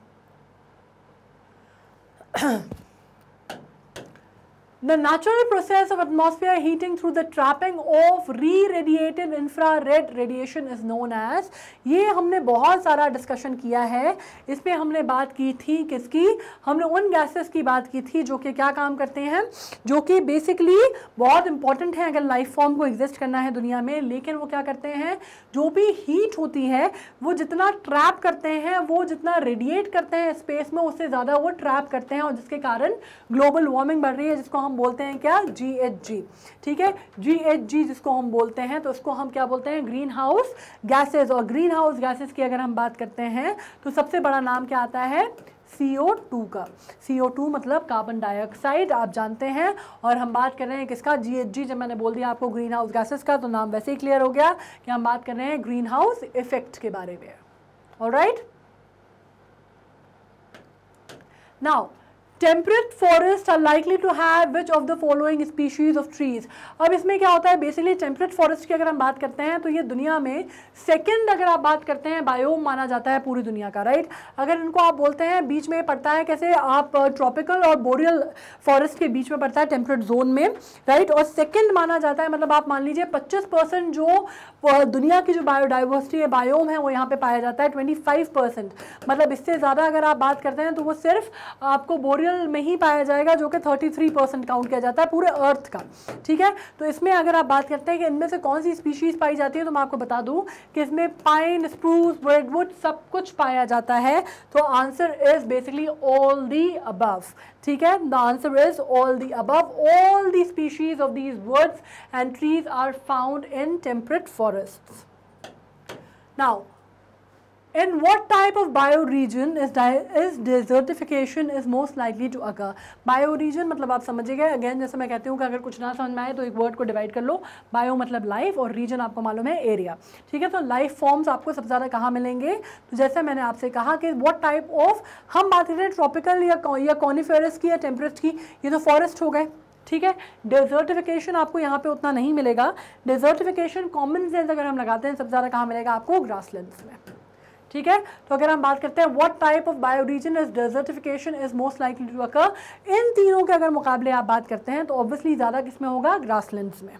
The natural process of atmosphere heating through the trapping of re-radiated infrared radiation is known as ये हमने बहुत सारा डिस्कशन किया है इसमें हमने बात की थी किसकी हमने उन गैसेस की बात की थी जो कि क्या काम करते हैं जो कि बेसिकली बहुत इंपॉर्टेंट है अगर लाइफ फॉर्म को एग्जिस्ट करना है दुनिया में लेकिन वो क्या करते हैं जो भी हीट होती है वो जितना ट्रैप करते हैं वो जितना रेडिएट करते हैं स्पेस में उससे ज़्यादा वो ट्रैप करते हैं और जिसके कारण ग्लोबल वार्मिंग बढ़ रही है जिसको हम बोलते हैं क्या जी एच जी ठीक है जी एच जी जिसको हम बोलते हैं तो उसको हम क्या बोलते हैं ग्रीन हाउस गैसेज और ग्रीन हाउस गैसेज की अगर हम बात करते हैं तो सबसे बड़ा नाम क्या आता है CO2 का CO2 मतलब कार्बन डाइऑक्साइड आप जानते हैं और हम बात कर रहे हैं किसका जी एच जी जब मैंने बोल दिया आपको ग्रीन हाउस गैसेस का तो नाम वैसे ही क्लियर हो गया कि हम बात कर रहे हैं ग्रीन हाउस इफेक्ट के बारे में और right now temperate forests are likely to have which of the following species of trees अब इसमें क्या होता है बेसिकली टेम्परेट फॉरेस्ट की अगर हम बात करते हैं तो ये दुनिया में सेकेंड अगर आप बात करते हैं बायोम माना जाता है पूरी दुनिया का राइट अगर इनको आप बोलते हैं बीच में पड़ता है कैसे आप ट्रॉपिकल uh, और बोरियल फॉरेस्ट के बीच में पड़ता है टेम्परेट जोन में राइट और सेकेंड माना जाता है मतलब आप मान लीजिए पच्चीस जो वो दुनिया की जो बायोडाइवर्सिटी है बायोम है वो यहाँ पे पाया जाता है ट्वेंटी फाइव परसेंट मतलब इससे ज़्यादा अगर आप बात करते हैं तो वो सिर्फ आपको बोरियल में ही पाया जाएगा जो कि थर्टी थ्री परसेंट काउंट किया जाता है पूरे अर्थ का ठीक है तो इसमें अगर आप बात करते हैं कि इनमें से कौन सी स्पीशीज़ पाई जाती है तो मैं आपको बता दूँ कि इसमें पाइन स्प्रूस ब्रेडवुड सब कुछ पाया जाता है तो answer is basically all the above ठीक है the answer is all the above all the species of these words and trees are found in temperate forests now In what type of bioregion is desertification is most likely to अगर bioregion मतलब आप समझिएगा again जैसे मैं कहती हूँ कि अगर कुछ ना समझ में आए तो एक वर्ड को डिवाइड कर लो बायो मतलब लाइफ और रीजन आपको मालूम है एरिया ठीक है तो लाइफ फॉर्म्स आपको सबसे ज़्यादा कहाँ मिलेंगे तो जैसे मैंने आपसे कहा कि वॉट टाइप ऑफ हम बात करें ट्रॉपिकल या या की या टेम्परेस्ट की ये तो फॉरेस्ट हो गए ठीक है डेजर्टिफिकेशन आपको यहाँ पे उतना नहीं मिलेगा डेजर्टिफिकेशन कॉमन सेंस अगर हम लगाते हैं सबसे ज़्यादा कहाँ मिलेगा आपको ग्रासलैंड्स में ठीक है तो अगर हम बात करते हैं what type of bioregion is desertification is most likely to occur in तीनों के अगर मुकाबले आप बात करते हैं तो ऑब्वियसली ज़्यादा किसमें होगा ग्रासलैंड्स में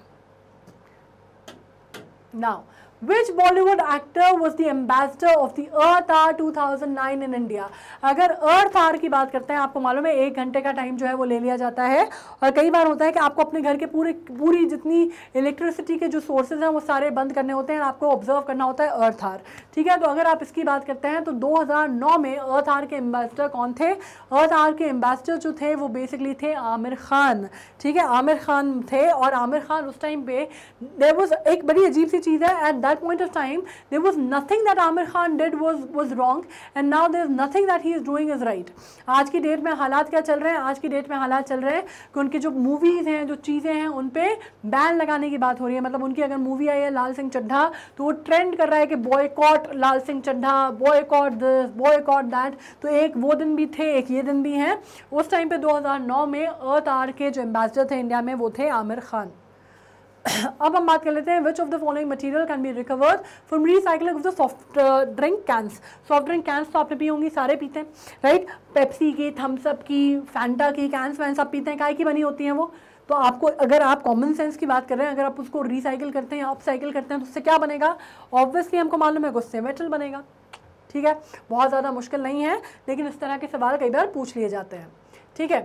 now which Bollywood actor was the ambassador of the Earth Hour 2009 in India अगर अर्थ आर की बात करते हैं आपको मालूम है एक घंटे का टाइम जो है वो ले लिया जाता है और कई बार होता है कि आपको अपने घर के पूरे पूरी जितनी इलेक्ट्रिसिटी के जो सोर्सेज हैं वो सारे बंद करने होते हैं आपको ऑब्जर्व करना होता है अर्थ आर ठीक है तो अगर आप इसकी बात करते हैं तो 2009 में अर्थ आर के एम्बेसडर कौन थे अर्थ आर के एम्बेसडर जो थे वो बेसिकली थे आमिर खान ठीक है आमिर खान थे और आमिर खान उस टाइम पे देर वॉज एक बड़ी अजीब सी चीज़ है at that point of time, there was nothing that Amir Khan did was was wrong, and now there is nothing that he is doing is right. आज की डेट में हालात क्या चल रहे हैं आज की डेट में हालात चल रहे हैं कि उनकी जो मूवीज़ हैं जो चीज़ें हैं उन पर बैन लगाने की बात हो रही है मतलब उनकी अगर मूवी आई है लाल सिंह चड्ढा तो वो ट्रेंड कर रहा है कि boycott Laal Singh Chaddha boycott this boycott that तो एक वो दिन भी थे एक ये दिन भी हैं उस टाइम पे 2009 में अर्थ आर के जो एम्बेसडर थे इंडिया में वो थे आमिर खान अब हम बात कर लेते हैं which of the following material can be recovered from recycling of the soft drink cans soft drink cans तो आपने पी होंगी सारे पीते हैं राइट पेप्सी की थम्सअप की फैंटा की कैंस वैन सब पीते हैं काय की बनी होती हैं वो तो आपको अगर आप कॉमन सेंस की बात कर रहे हैं अगर आप उसको रिसाइकिल करते हैं या अपसाइकिल करते हैं तो उससे क्या बनेगा ऑब्वियसली हमको मालूम है गुस्से मेटल बनेगा ठीक है बहुत ज़्यादा मुश्किल नहीं है लेकिन इस तरह के सवाल कई बार पूछ लिए जाते हैं ठीक है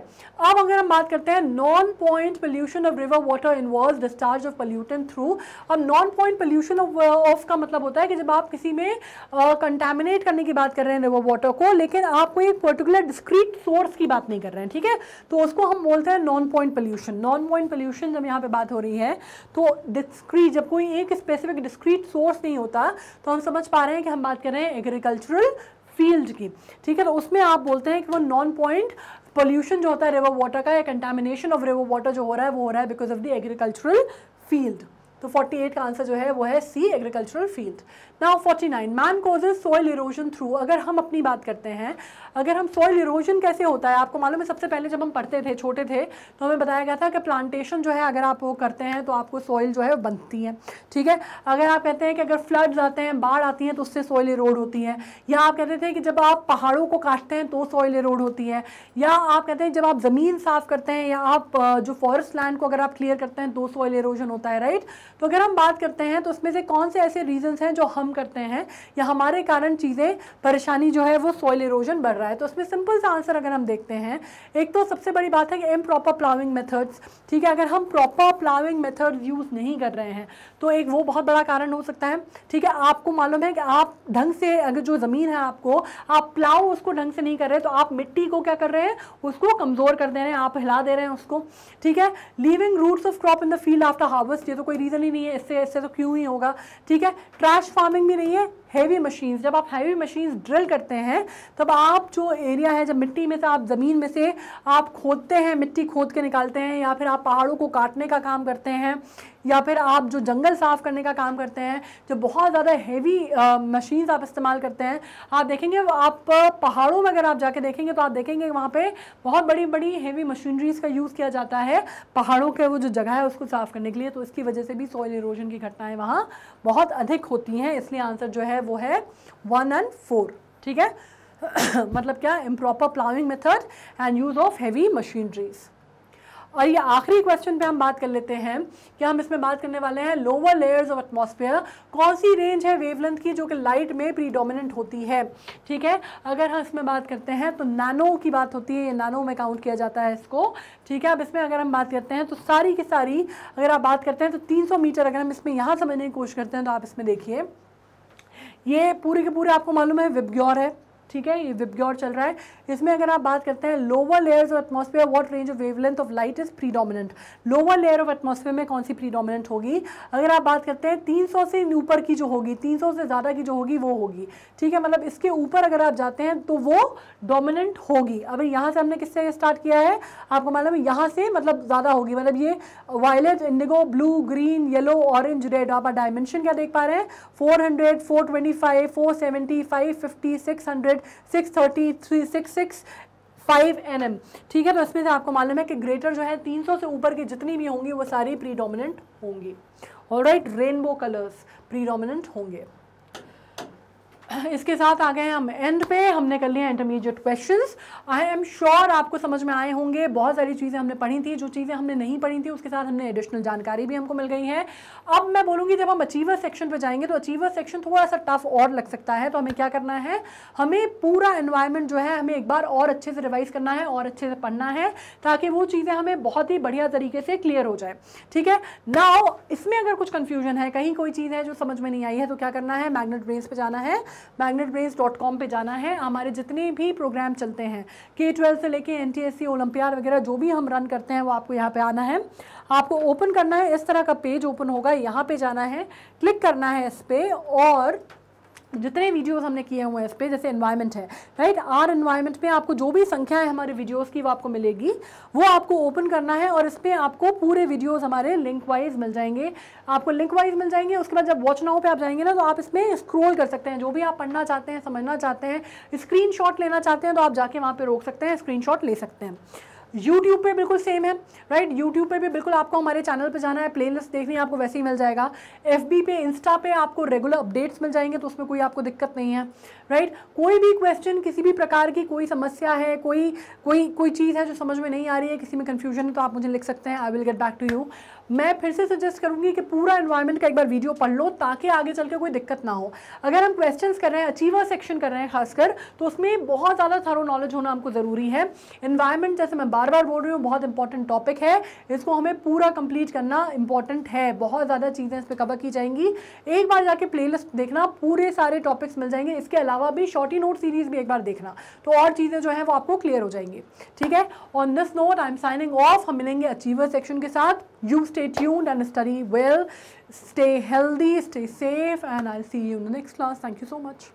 अब अगर हम बात करते हैं non point pollution of river water involve discharge of pollutant through अब नॉन पॉइंट पोल्यूशन ऑफ का मतलब होता है कि जब आप किसी में कंटेमिनेट uh, करने की बात कर रहे हैं रिवर वाटर को लेकिन आप कोई एक पर्टिकुलर डिस्क्रीट सोर्स की बात नहीं कर रहे हैं ठीक है तो उसको हम बोलते हैं non point pollution non point pollution जब यहाँ पे बात हो रही है तो डिस्क्रीट जब कोई एक स्पेसिफिक डिस्क्रीट सोर्स नहीं होता तो हम समझ पा रहे हैं कि हम बात कर रहे हैं एग्रीकल्चरल फील्ड की ठीक है तो उसमें आप बोलते हैं कि वो नॉन पॉइंट पोल्यूशन जो होता है रिवर वाटर का या कंटेमिनेशन ऑफ रिवर वाटर जो हो रहा है वो हो रहा है because of the agricultural field तो 48 का आंसर जो है वो है C agricultural field now 49 man causes soil erosion through अगर हम अपनी बात करते हैं अगर हम सॉइल इरोजन कैसे होता है आपको मालूम है सबसे पहले जब हम पढ़ते थे छोटे थे तो हमें बताया गया था कि प्लांटेशन जो है अगर आप वो करते हैं तो आपको सॉइल जो है बनती है ठीक है अगर आप कहते हैं कि अगर फ्लड्स आते हैं बाढ़ आती हैं तो उससे सॉइल इरोड होती है या आप कहते थे कि जब आप पहाड़ों को काटते हैं तो सॉइल इरोड होती है या आप कहते हैं जब आप ज़मीन साफ़ करते हैं या आप जो फॉरेस्ट लैंड को अगर आप क्लियर करते हैं तो सॉइल इरोजन होता है राइट तो अगर हम बात करते हैं तो उसमें से कौन से ऐसे रीजन्स हैं जो हम करते हैं या हमारे कारण चीज़ें परेशानी जो है वो सॉइल इरोजन बढ़ रहा है तो उसमें सिंपल सा आंसर अगर हम देखते हैं एक तो सबसे बड़ी बात है कि एम प्रॉपर प्लाविंग मेथड्स ठीक है अगर हम प्रॉपर प्लाविंग मेथड यूज़ नहीं कर रहे हैं तो एक वो बहुत बड़ा कारण हो सकता है ठीक है आपको मालूम है कि आप ढंग से अगर जो ज़मीन है आपको आप प्लाव उसको ढंग से नहीं कर रहे तो आप मिट्टी को क्या कर रहे हैं उसको कमज़ोर कर दे रहे हैं आप हिला दे रहे हैं उसको ठीक है living roots of crop in the field after harvest ये तो कोई रीज़न ही नहीं है इससे इससे तो क्यों ही होगा ठीक है ट्रैश फार्मिंग में है हैवी मशीन्स जब आप हैवी मशीन्स ड्रिल करते हैं तब आप जो एरिया है जब मिट्टी में से आप ज़मीन में से आप खोदते हैं मिट्टी खोद के निकालते हैं या फिर आप पहाड़ों को काटने का काम करते हैं या फिर आप जो जंगल साफ़ करने का काम करते हैं जो बहुत ज़्यादा हैवी मशीन्स आप इस्तेमाल करते हैं आप देखेंगे आप पहाड़ों में अगर आप जाके देखेंगे तो आप देखेंगे वहाँ पे बहुत बड़ी बड़ी हैवी मशीनरीज़ का यूज़ किया जाता है पहाड़ों के वो जो जगह है उसको साफ़ करने के लिए तो इसकी वजह से भी सॉइल इरोजन की घटनाएँ वहाँ बहुत अधिक होती हैं इसलिए आंसर जो है है वो है वन एंड फोर ठीक है मतलब क्या improper ploughing method and use of heavy machineries और ये आखिरी क्वेश्चन पे हम बात कर लेते हैं कि हम इसमें बात करने वाले हैं लोअर लेयर्स ऑफ एटमॉस्फेयर कौन सी रेंज है वेवलेंथ की जो कि लाइट में प्रीडोमिनेंट होती है ठीक है अगर हम इसमें बात करते हैं तो नैनो की बात होती है नैनो में काउंट किया जाता है इसको ठीक है अब इसमें अगर हम बात करते हैं तो सारी की सारी अगर आप बात करते हैं तो तीन मीटर अगर हम इसमें यहाँ समझने की कोशिश करते हैं तो आप इसमें देखिए ये पूरी के पूरे आपको मालूम है विबग्योर है ठीक है ये विबग्योर चल रहा है इसमें अगर आप बात करते हैं lower layers of atmosphere what range of wavelength of light is predominant lower layer of atmosphere में कौन सी प्रीडोमिनेंट होगी अगर आप बात करते हैं 300 से ऊपर की जो होगी 300 से ज़्यादा की जो होगी वो होगी ठीक है मतलब इसके ऊपर अगर आप जाते हैं तो वो डोमिनेंट होगी अब यहाँ से हमने किससे स्टार्ट किया है आपको मालूम यहाँ से मतलब ज़्यादा होगी मतलब ये violet indigo blue green yellow orange red आप डायमेंशन क्या देख पा रहे हैं four hundred four twenty five four seventy five fifty six hundred hundred six thirty three six six five N M ठीक है तो इसमें से आपको मालूम है कि ग्रेटर जो है तीन सौ से ऊपर की जितनी भी होंगी वो सारी प्रीडोमिनेंट होंगी और राइट रेनबो कलर्स प्रीडोमिनेंट होंगे इसके साथ आ गए हम एंड पे हमने कर लिया intermediate questions I am sure आपको समझ में आए होंगे बहुत सारी चीज़ें हमने पढ़ी थी जो चीज़ें हमने नहीं पढ़ी थी उसके साथ हमने एडिशनल जानकारी भी हमको मिल गई है अब मैं बोलूँगी जब हम अचीवर सेक्शन पर जाएंगे तो अचीवर सेक्शन थोड़ा सा टफ और लग सकता है तो हमें क्या करना है हमें पूरा इन्वायरमेंट जो है हमें एक बार और अच्छे से रिवाइज करना है और अच्छे से पढ़ना है ताकि वो चीज़ें हमें बहुत ही बढ़िया तरीके से क्लियर हो जाए ठीक है ना इसमें अगर कुछ कन्फ्यूजन है कहीं कोई चीज़ है जो समझ में नहीं आई है तो क्या करना है मैग्नेट ब्रेन्स पर जाना है magnetbrains.com पे डॉट कॉम जाना है हमारे जितने भी प्रोग्राम चलते हैं के ट्वेल्व से लेके एन टी एस सी वगैरह जो भी हम रन करते हैं वो आपको यहाँ पे आना है आपको ओपन करना है इस तरह का पेज ओपन होगा यहाँ पे जाना है क्लिक करना है इस पर और जितने वीडियोस हमने किए हुए हैं इस पर जैसे इन्वायरमेंट है राइट आर इन्वायरमेंट पे आपको जो भी संख्या है हमारे वीडियोस की वो आपको मिलेगी वो आपको ओपन करना है और इस पर आपको पूरे वीडियोस हमारे लिंक वाइज मिल जाएंगे आपको लिंक वाइज मिल जाएंगे उसके बाद जब वॉच नाउ पे आप जाएंगे ना तो आप इसमें स्क्रोल कर सकते हैं जो भी आप पढ़ना चाहते हैं समझना चाहते हैं स्क्रीन लेना चाहते हैं तो आप जाके वहाँ पर रोक सकते हैं स्क्रीन ले सकते हैं यूट्यूब पे बिल्कुल सेम है राइट यूट्यूब पे भी बिल्कुल आपको हमारे चैनल पे जाना है प्लेलिस्ट देखनी है आपको वैसे ही मिल जाएगा एफ पे इंस्टा पे आपको रेगुलर अपडेट्स मिल जाएंगे तो उसमें कोई आपको दिक्कत नहीं है राइट कोई भी क्वेश्चन किसी भी प्रकार की कोई समस्या है कोई कोई कोई चीज़ है जो समझ में नहीं आ रही है किसी में कन्फ्यूजन है तो आप मुझे लिख सकते हैं I will get back to you मैं फिर से सजेस्ट करूँगी कि पूरा इन्वायरमेंट का एक बार वीडियो पढ़ लो ताकि आगे चल के कोई दिक्कत ना हो अगर हम क्वेश्चन कर रहे हैं अचीवर सेक्शन कर रहे हैं खासकर तो उसमें बहुत ज़्यादा थरो नॉलेज होना हमको ज़रूरी है इन्वायरमेंट जैसे मैं बार बार बोल रही हूँ बहुत इंपॉर्टेंट टॉपिक है इसको हमें पूरा कंप्लीट करना इंपॉर्टेंट है बहुत ज़्यादा चीज़ें इस पर कवर की जाएंगी एक बार जाके प्ले देखना पूरे सारे टॉपिक्स मिल जाएंगे इसके अलावा भी शॉर्टी नोट सीरीज़ भी एक बार देखना तो और चीज़ें जो हैं वो आपको क्लियर हो जाएंगी ठीक है on this note I am signing off हम मिलेंगे अचीवर सेक्शन के साथ You stay tuned and study well. Stay healthy, stay safe and I'll see you in the next class. Thank you so much.